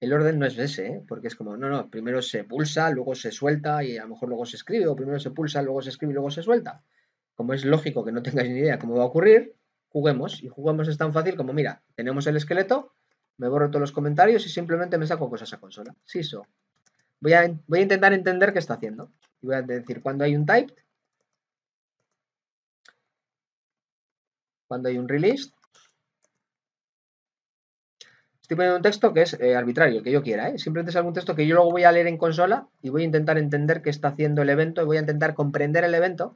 Speaker 1: el orden no es ese, ¿eh? porque es como, no, no, primero se pulsa, luego se suelta y a lo mejor luego se escribe, o primero se pulsa, luego se escribe y luego se suelta. Como es lógico que no tengáis ni idea cómo va a ocurrir, juguemos. Y juguemos es tan fácil como, mira, tenemos el esqueleto, me borro todos los comentarios y simplemente me saco cosas a consola. Sí, eso. Voy a, voy a intentar entender qué está haciendo. Y voy a decir, cuando hay un typed, cuando hay un release. Estoy poniendo un texto que es eh, arbitrario, el que yo quiera, ¿eh? Simplemente es algún texto que yo luego voy a leer en consola y voy a intentar entender qué está haciendo el evento y voy a intentar comprender el evento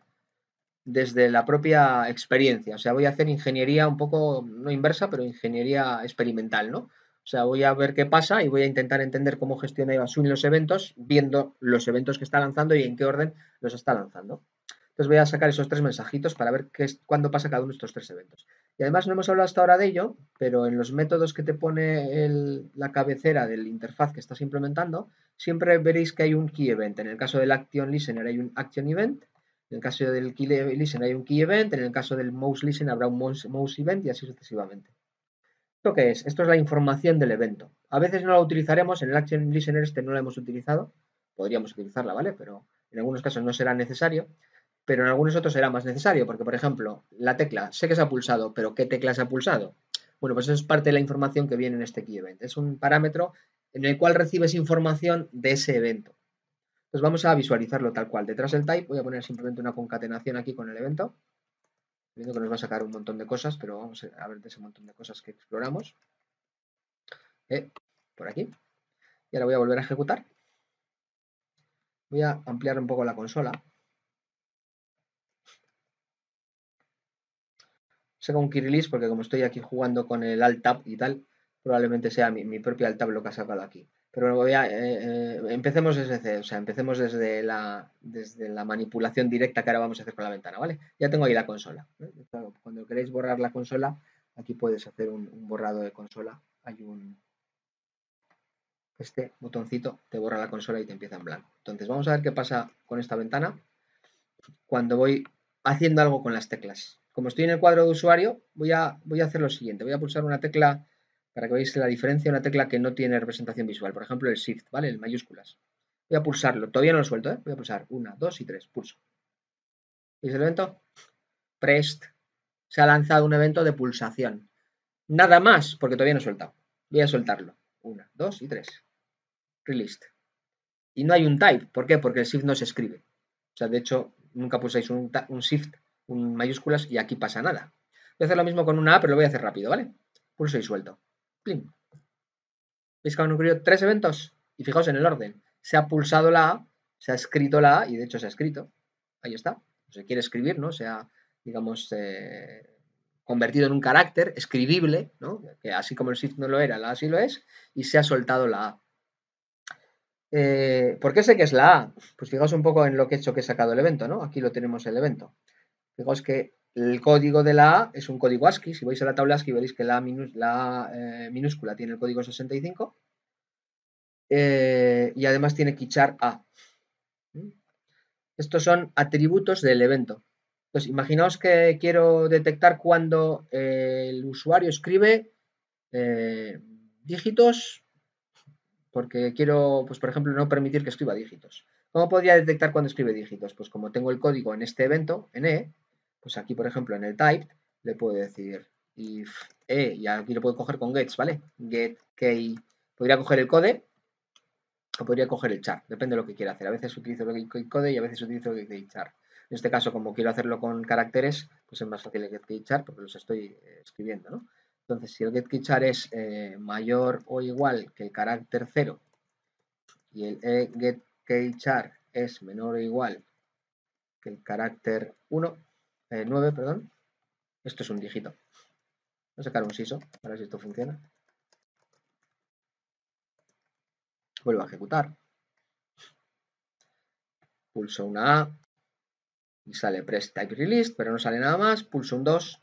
Speaker 1: desde la propia experiencia. O sea, voy a hacer ingeniería un poco, no inversa, pero ingeniería experimental, ¿no? O sea, voy a ver qué pasa y voy a intentar entender cómo gestiona Ibasun los eventos, viendo los eventos que está lanzando y en qué orden los está lanzando. Entonces voy a sacar esos tres mensajitos para ver qué es, cuándo pasa cada uno de estos tres eventos. Y además no hemos hablado hasta ahora de ello, pero en los métodos que te pone la cabecera del interfaz que estás implementando, siempre veréis que hay un key event. En el caso del action listener hay un action event, en el caso del key listener hay un key event, en el caso del mouse listener habrá un mouse, event y así sucesivamente. ¿Esto qué es? Esto es la información del evento. A veces no la utilizaremos, en el action listener este no la hemos utilizado, podríamos utilizarla, ¿vale? Pero en algunos casos no será necesario pero en algunos otros será más necesario, porque por ejemplo, la tecla, sé que se ha pulsado, pero ¿qué tecla se ha pulsado? Bueno, pues eso es parte de la información que viene en este key event. Es un parámetro en el cual recibes información de ese evento. Entonces vamos a visualizarlo tal cual. Detrás del type voy a poner simplemente una concatenación aquí con el evento. Viendo que nos va a sacar un montón de cosas, pero vamos a ver de ese montón de cosas que exploramos. Eh, por aquí. Y ahora voy a volver a ejecutar. Voy a ampliar un poco la consola Según con release porque como estoy aquí jugando con el alt tab y tal, probablemente sea mi, mi propio alt tab lo que ha sacado aquí. Pero voy eh, eh, empecemos desde, o sea, empecemos desde la, desde la manipulación directa que ahora vamos a hacer con la ventana, ¿vale? Ya tengo ahí la consola. ¿eh? cuando queréis borrar la consola, aquí puedes hacer un, un borrado de consola. Hay un, este botoncito te borra la consola y te empieza en blanco. Entonces vamos a ver qué pasa con esta ventana cuando voy haciendo algo con las teclas como estoy en el cuadro de usuario, voy a, hacer lo siguiente. Voy a pulsar una tecla para que veáis la diferencia, una tecla que no tiene representación visual. Por ejemplo, el Shift, ¿vale? El mayúsculas. Voy a pulsarlo. Todavía no lo suelto, ¿eh? Voy a pulsar una, dos y tres. Pulso. ¿Veis el evento? Prest. Se ha lanzado un evento de pulsación. Nada más, porque todavía no he soltado. Voy a soltarlo. Una, dos y tres. Released. Y no hay un type. ¿Por qué? Porque el shift no se escribe. O sea, de hecho, nunca pulsáis un shift mayúsculas y aquí pasa nada. Voy a hacer lo mismo con una A, pero lo voy a hacer rápido, ¿vale? Pulso y suelto. Plim. ¿Veis que han ocurrido tres eventos? Y fijaos en el orden. Se ha pulsado la A, se ha escrito la A y de hecho se ha escrito. Ahí está. Se quiere escribir, ¿no? Se ha, digamos, eh, convertido en un carácter escribible, ¿no? Que así como el shift no lo era, la A sí lo es, y se ha soltado la A. Eh, ¿Por qué sé que es la A? Pues fijaos un poco en lo que he hecho que he sacado el evento, ¿no? Aquí lo tenemos el evento. Fijaos que el código de la A es un código ASCII. Si vais a la tabla ASCII veréis que la eh, minúscula tiene el código 65 eh, y además tiene quichar A. ¿Mm? Estos son atributos del evento. Entonces, imaginaos que quiero detectar cuando eh, el usuario escribe dígitos, porque quiero, pues por ejemplo, no permitir que escriba dígitos. ¿Cómo podría detectar cuando escribe dígitos? Pues como tengo el código en este evento, en E, pues aquí, por ejemplo, en el type le puedo decir if e, y aquí lo puedo coger con gets, ¿vale? Get Podría coger el code o podría coger el char, depende de lo que quiera hacer. A veces utilizo el code y a veces utilizo el char. En este caso, como quiero hacerlo con caracteres, pues es más fácil el get char porque los estoy eh, escribiendo, ¿no? Entonces, si el get char es eh, mayor o igual que el carácter 0 y el e char es menor o igual que el carácter 1, 9, eh, perdón, esto es un dígito. Voy a sacar un SISO para ver si esto funciona. Vuelvo a ejecutar. Pulso una A y sale press type release, pero no sale nada más. Pulso un 2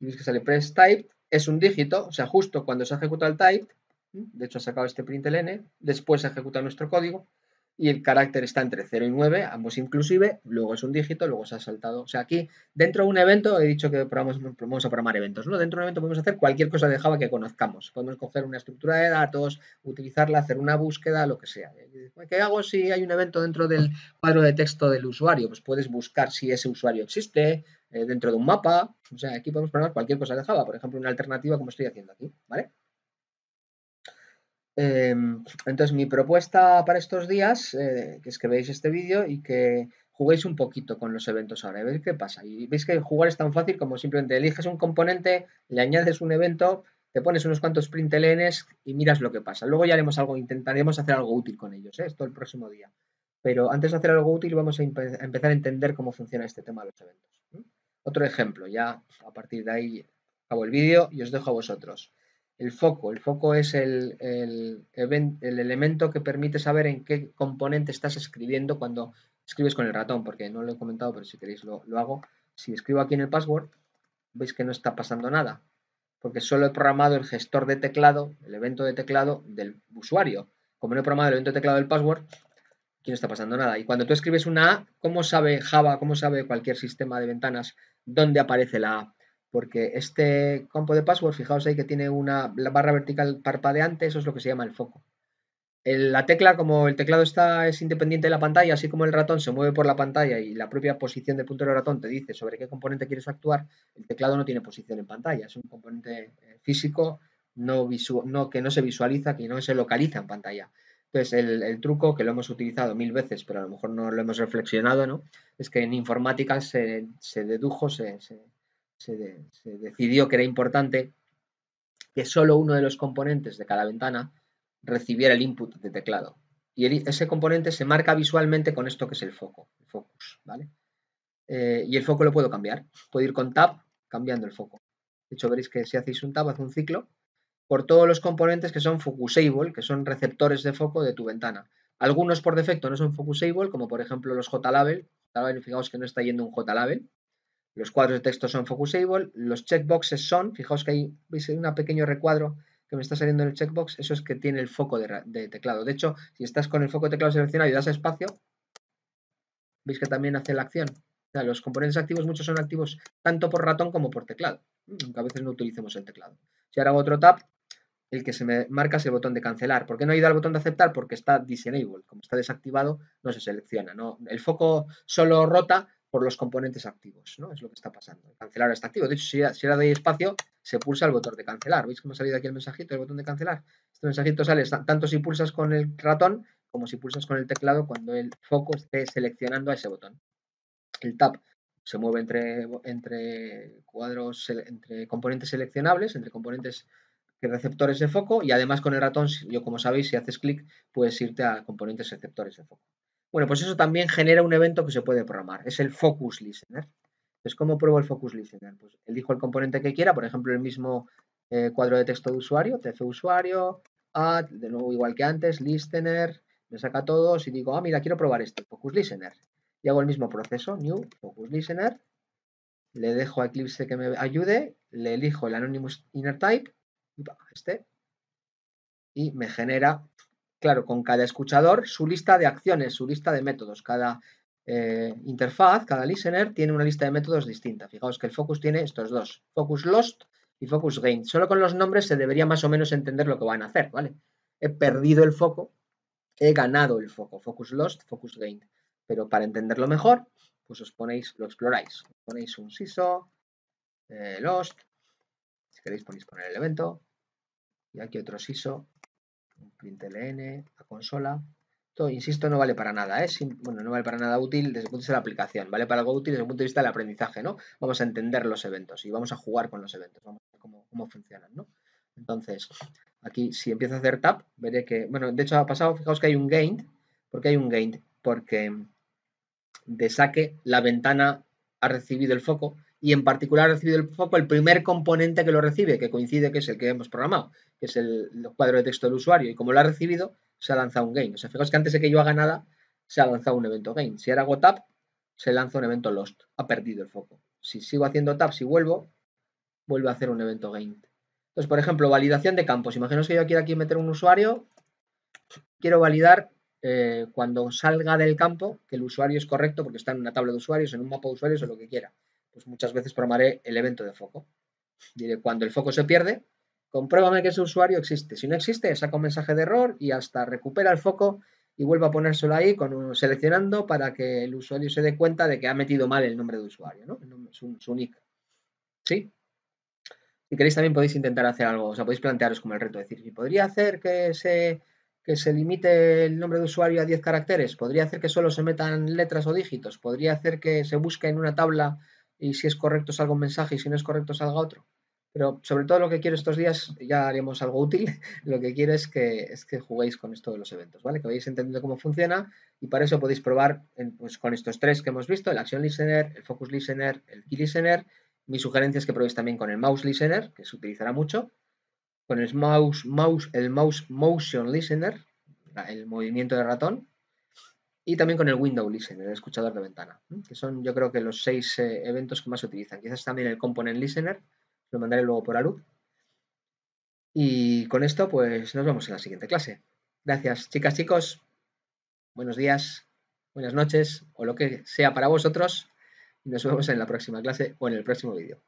Speaker 1: y veis que sale press type. Es un dígito, o sea, justo cuando se ejecuta el type, de hecho ha sacado este println, después se ejecuta nuestro código y el carácter está entre 0 y 9, ambos inclusive, luego es un dígito, luego se ha saltado. O sea, aquí dentro de un evento, he dicho que vamos, a programar eventos, ¿no? Dentro de un evento podemos hacer cualquier cosa de Java que conozcamos. Podemos coger una estructura de datos, utilizarla, hacer una búsqueda, lo que sea. ¿Qué hago si hay un evento dentro del cuadro de texto del usuario? Pues puedes buscar si ese usuario existe eh, dentro de un mapa. O sea, aquí podemos programar cualquier cosa de Java, por ejemplo, una alternativa como estoy haciendo aquí, ¿vale? Em, entonces, mi propuesta para estos días, eh, es que veáis este vídeo y que juguéis un poquito con los eventos ahora y veis qué pasa. Y veis que jugar es tan fácil como simplemente eliges un componente, le añades un evento, te pones unos cuantos printlns y miras lo que pasa. Luego ya haremos algo, intentaremos hacer algo útil con ellos, ¿eh? esto el próximo día. Pero antes de hacer algo útil vamos a, a empezar a entender cómo funciona este tema de los eventos. Otro ejemplo, ya a partir de ahí acabo el vídeo y os dejo a vosotros el foco. El foco es el, el, elemento que permite saber en qué componente estás escribiendo cuando escribes con el ratón, porque no lo he comentado, pero si queréis lo, lo hago. Si escribo aquí en el password, veis que no está pasando nada, porque solo he programado el gestor de teclado, el evento de teclado del usuario. Como no he programado el evento de teclado del password, aquí no está pasando nada. Y cuando tú escribes una A, ¿cómo sabe Java, cómo sabe cualquier sistema de ventanas dónde aparece la A? porque este campo de password, fijaos ahí que tiene una barra vertical parpadeante, eso es lo que se llama el foco. la tecla, como el teclado está, es independiente de la pantalla, así como el ratón se mueve por la pantalla y la propia posición del puntero del ratón te dice sobre qué componente quieres actuar, el teclado no tiene posición en pantalla, es un componente eh, físico no no, que no se visualiza, que no se localiza en pantalla. Entonces, el, truco que lo hemos utilizado mil veces, pero a lo mejor no lo hemos reflexionado, ¿no? Es que en informática se, dedujo, se se, decidió que era importante que solo uno de los componentes de cada ventana recibiera el input de teclado. Y ese componente se marca visualmente con esto que es el foco, el focus, ¿vale? Eh, y el foco lo puedo cambiar. Puedo ir con tab cambiando el foco. De hecho, veréis que si hacéis un tab, hace un ciclo por todos los componentes que son focusable, que son receptores de foco de tu ventana. Algunos por defecto no son focusable, como por ejemplo los JLabel. JLabel, fijaos que no está yendo un JLabel, los cuadros de texto son focusable. Los checkboxes son, fijaos que hay, veis, un pequeño recuadro que me está saliendo en el checkbox, eso es que tiene el foco de, teclado. De hecho, si estás con el foco de teclado seleccionado y das espacio, veis que también hace la acción. los componentes activos, muchos son activos tanto por ratón como por teclado, mm, aunque a veces no utilicemos el teclado. Si ahora hago otro tap, el que se me marca es el botón de cancelar. ¿Por qué no hay ido al botón de aceptar? Porque está disenable. Como está desactivado, no se selecciona. ¿no? El foco solo rota por los componentes activos, ¿no? Es lo que está pasando. Cancelar está activo. De hecho, si, si ahora doy espacio, se pulsa el botón de cancelar. ¿Veis cómo ha salido aquí el mensajito, el botón de cancelar? Este mensajito sale tanto si pulsas con el ratón como si pulsas con el teclado cuando el foco esté seleccionando a ese botón. El tab se mueve entre, entre cuadros, entre componentes seleccionables, entre componentes receptores de foco y además con el ratón, yo como sabéis, si haces clic, puedes irte a componentes receptores de foco. Bueno, pues eso también genera un evento que se puede programar. Es el focus listener. Entonces, ¿cómo pruebo el focus listener? Pues elijo el componente que quiera, por ejemplo, el mismo eh, cuadro de texto de usuario, tf.usuario, usuario, add, de nuevo igual que antes, listener, me saca todos y digo, ah, mira, quiero probar este, focus listener. Y hago el mismo proceso, new, focus listener, le dejo a Eclipse que me ayude, le elijo el anonymous inner type, este, y me genera claro, con cada escuchador su lista de acciones, su lista de métodos. Cada eh, interfaz, cada listener tiene una lista de métodos distinta. Fijaos que el focus tiene estos dos, focus lost y focus gain. Solo con los nombres se debería más o menos entender lo que van a hacer, ¿vale? He perdido el foco, he ganado el foco, focus lost, focus gain. Pero para entenderlo mejor, pues os ponéis, lo exploráis. Ponéis un SISO, eh, lost, si queréis ponéis poner el evento, y aquí otro SISO, println, la consola. Esto, insisto, no vale para nada, es ¿eh? bueno, no vale para nada útil desde el punto de vista de la aplicación, vale para algo útil desde el punto de vista del aprendizaje, ¿no? Vamos a entender los eventos y vamos a jugar con los eventos, vamos a ver cómo, funcionan, Entonces, aquí si empiezo a hacer tap, veré que, bueno, de hecho ha pasado, fijaos que hay un gain, porque hay un gain, porque de saque la ventana ha recibido el foco y en particular ha recibido el foco el primer componente que lo recibe, que coincide que es el que hemos programado, que es el, cuadro de texto del usuario. Y como lo ha recibido, se ha lanzado un gain. O sea, fijaos que antes de que yo haga nada, se ha lanzado un evento gain. Si ahora hago tab, se lanza un evento lost. Ha perdido el foco. Si sigo haciendo tab, si vuelvo, vuelve a hacer un evento gain. Entonces, por ejemplo, validación de campos. Imaginaos que yo quiero aquí meter un usuario. Quiero validar eh, cuando salga del campo que el usuario es correcto porque está en una tabla de usuarios, en un mapa de usuarios o lo que quiera pues muchas veces programaré el evento de foco. Diré, cuando el foco se pierde, compruébame que ese usuario existe. Si no existe, saca un mensaje de error y hasta recupera el foco y vuelvo a ponérselo ahí con seleccionando para que el usuario se dé cuenta de que ha metido mal el nombre de usuario, ¿no? Su, nick. ¿Sí? Si queréis también podéis intentar hacer algo, o sea, podéis plantearos como el reto, decir, ¿y podría hacer que se, que se limite el nombre de usuario a 10 caracteres? ¿Podría hacer que solo se metan letras o dígitos? ¿Podría hacer que se busque en una tabla y si es correcto salga un mensaje y si no es correcto salga otro. Pero sobre todo lo que quiero estos días, ya haremos algo útil, <laughs> lo que quiero es que, es que juguéis con esto de los eventos, ¿vale? Que vayáis entendiendo cómo funciona y para eso podéis probar pues, con estos tres que hemos visto, el Action Listener, el Focus Listener, el Key Listener. Mi sugerencia es que probéis también con el Mouse Listener, que se utilizará mucho, con el Mouse, mouse, el mouse Motion Listener, el movimiento de ratón, y también con el Window Listener, el escuchador de ventana, que son yo creo que los seis eh, eventos que más se utilizan. Quizás también el Component Listener, lo mandaré luego por Alud. Y con esto pues nos vemos en la siguiente clase. Gracias chicas, chicos. Buenos días, buenas noches o lo que sea para vosotros. Nos vemos en la próxima clase o en el próximo vídeo.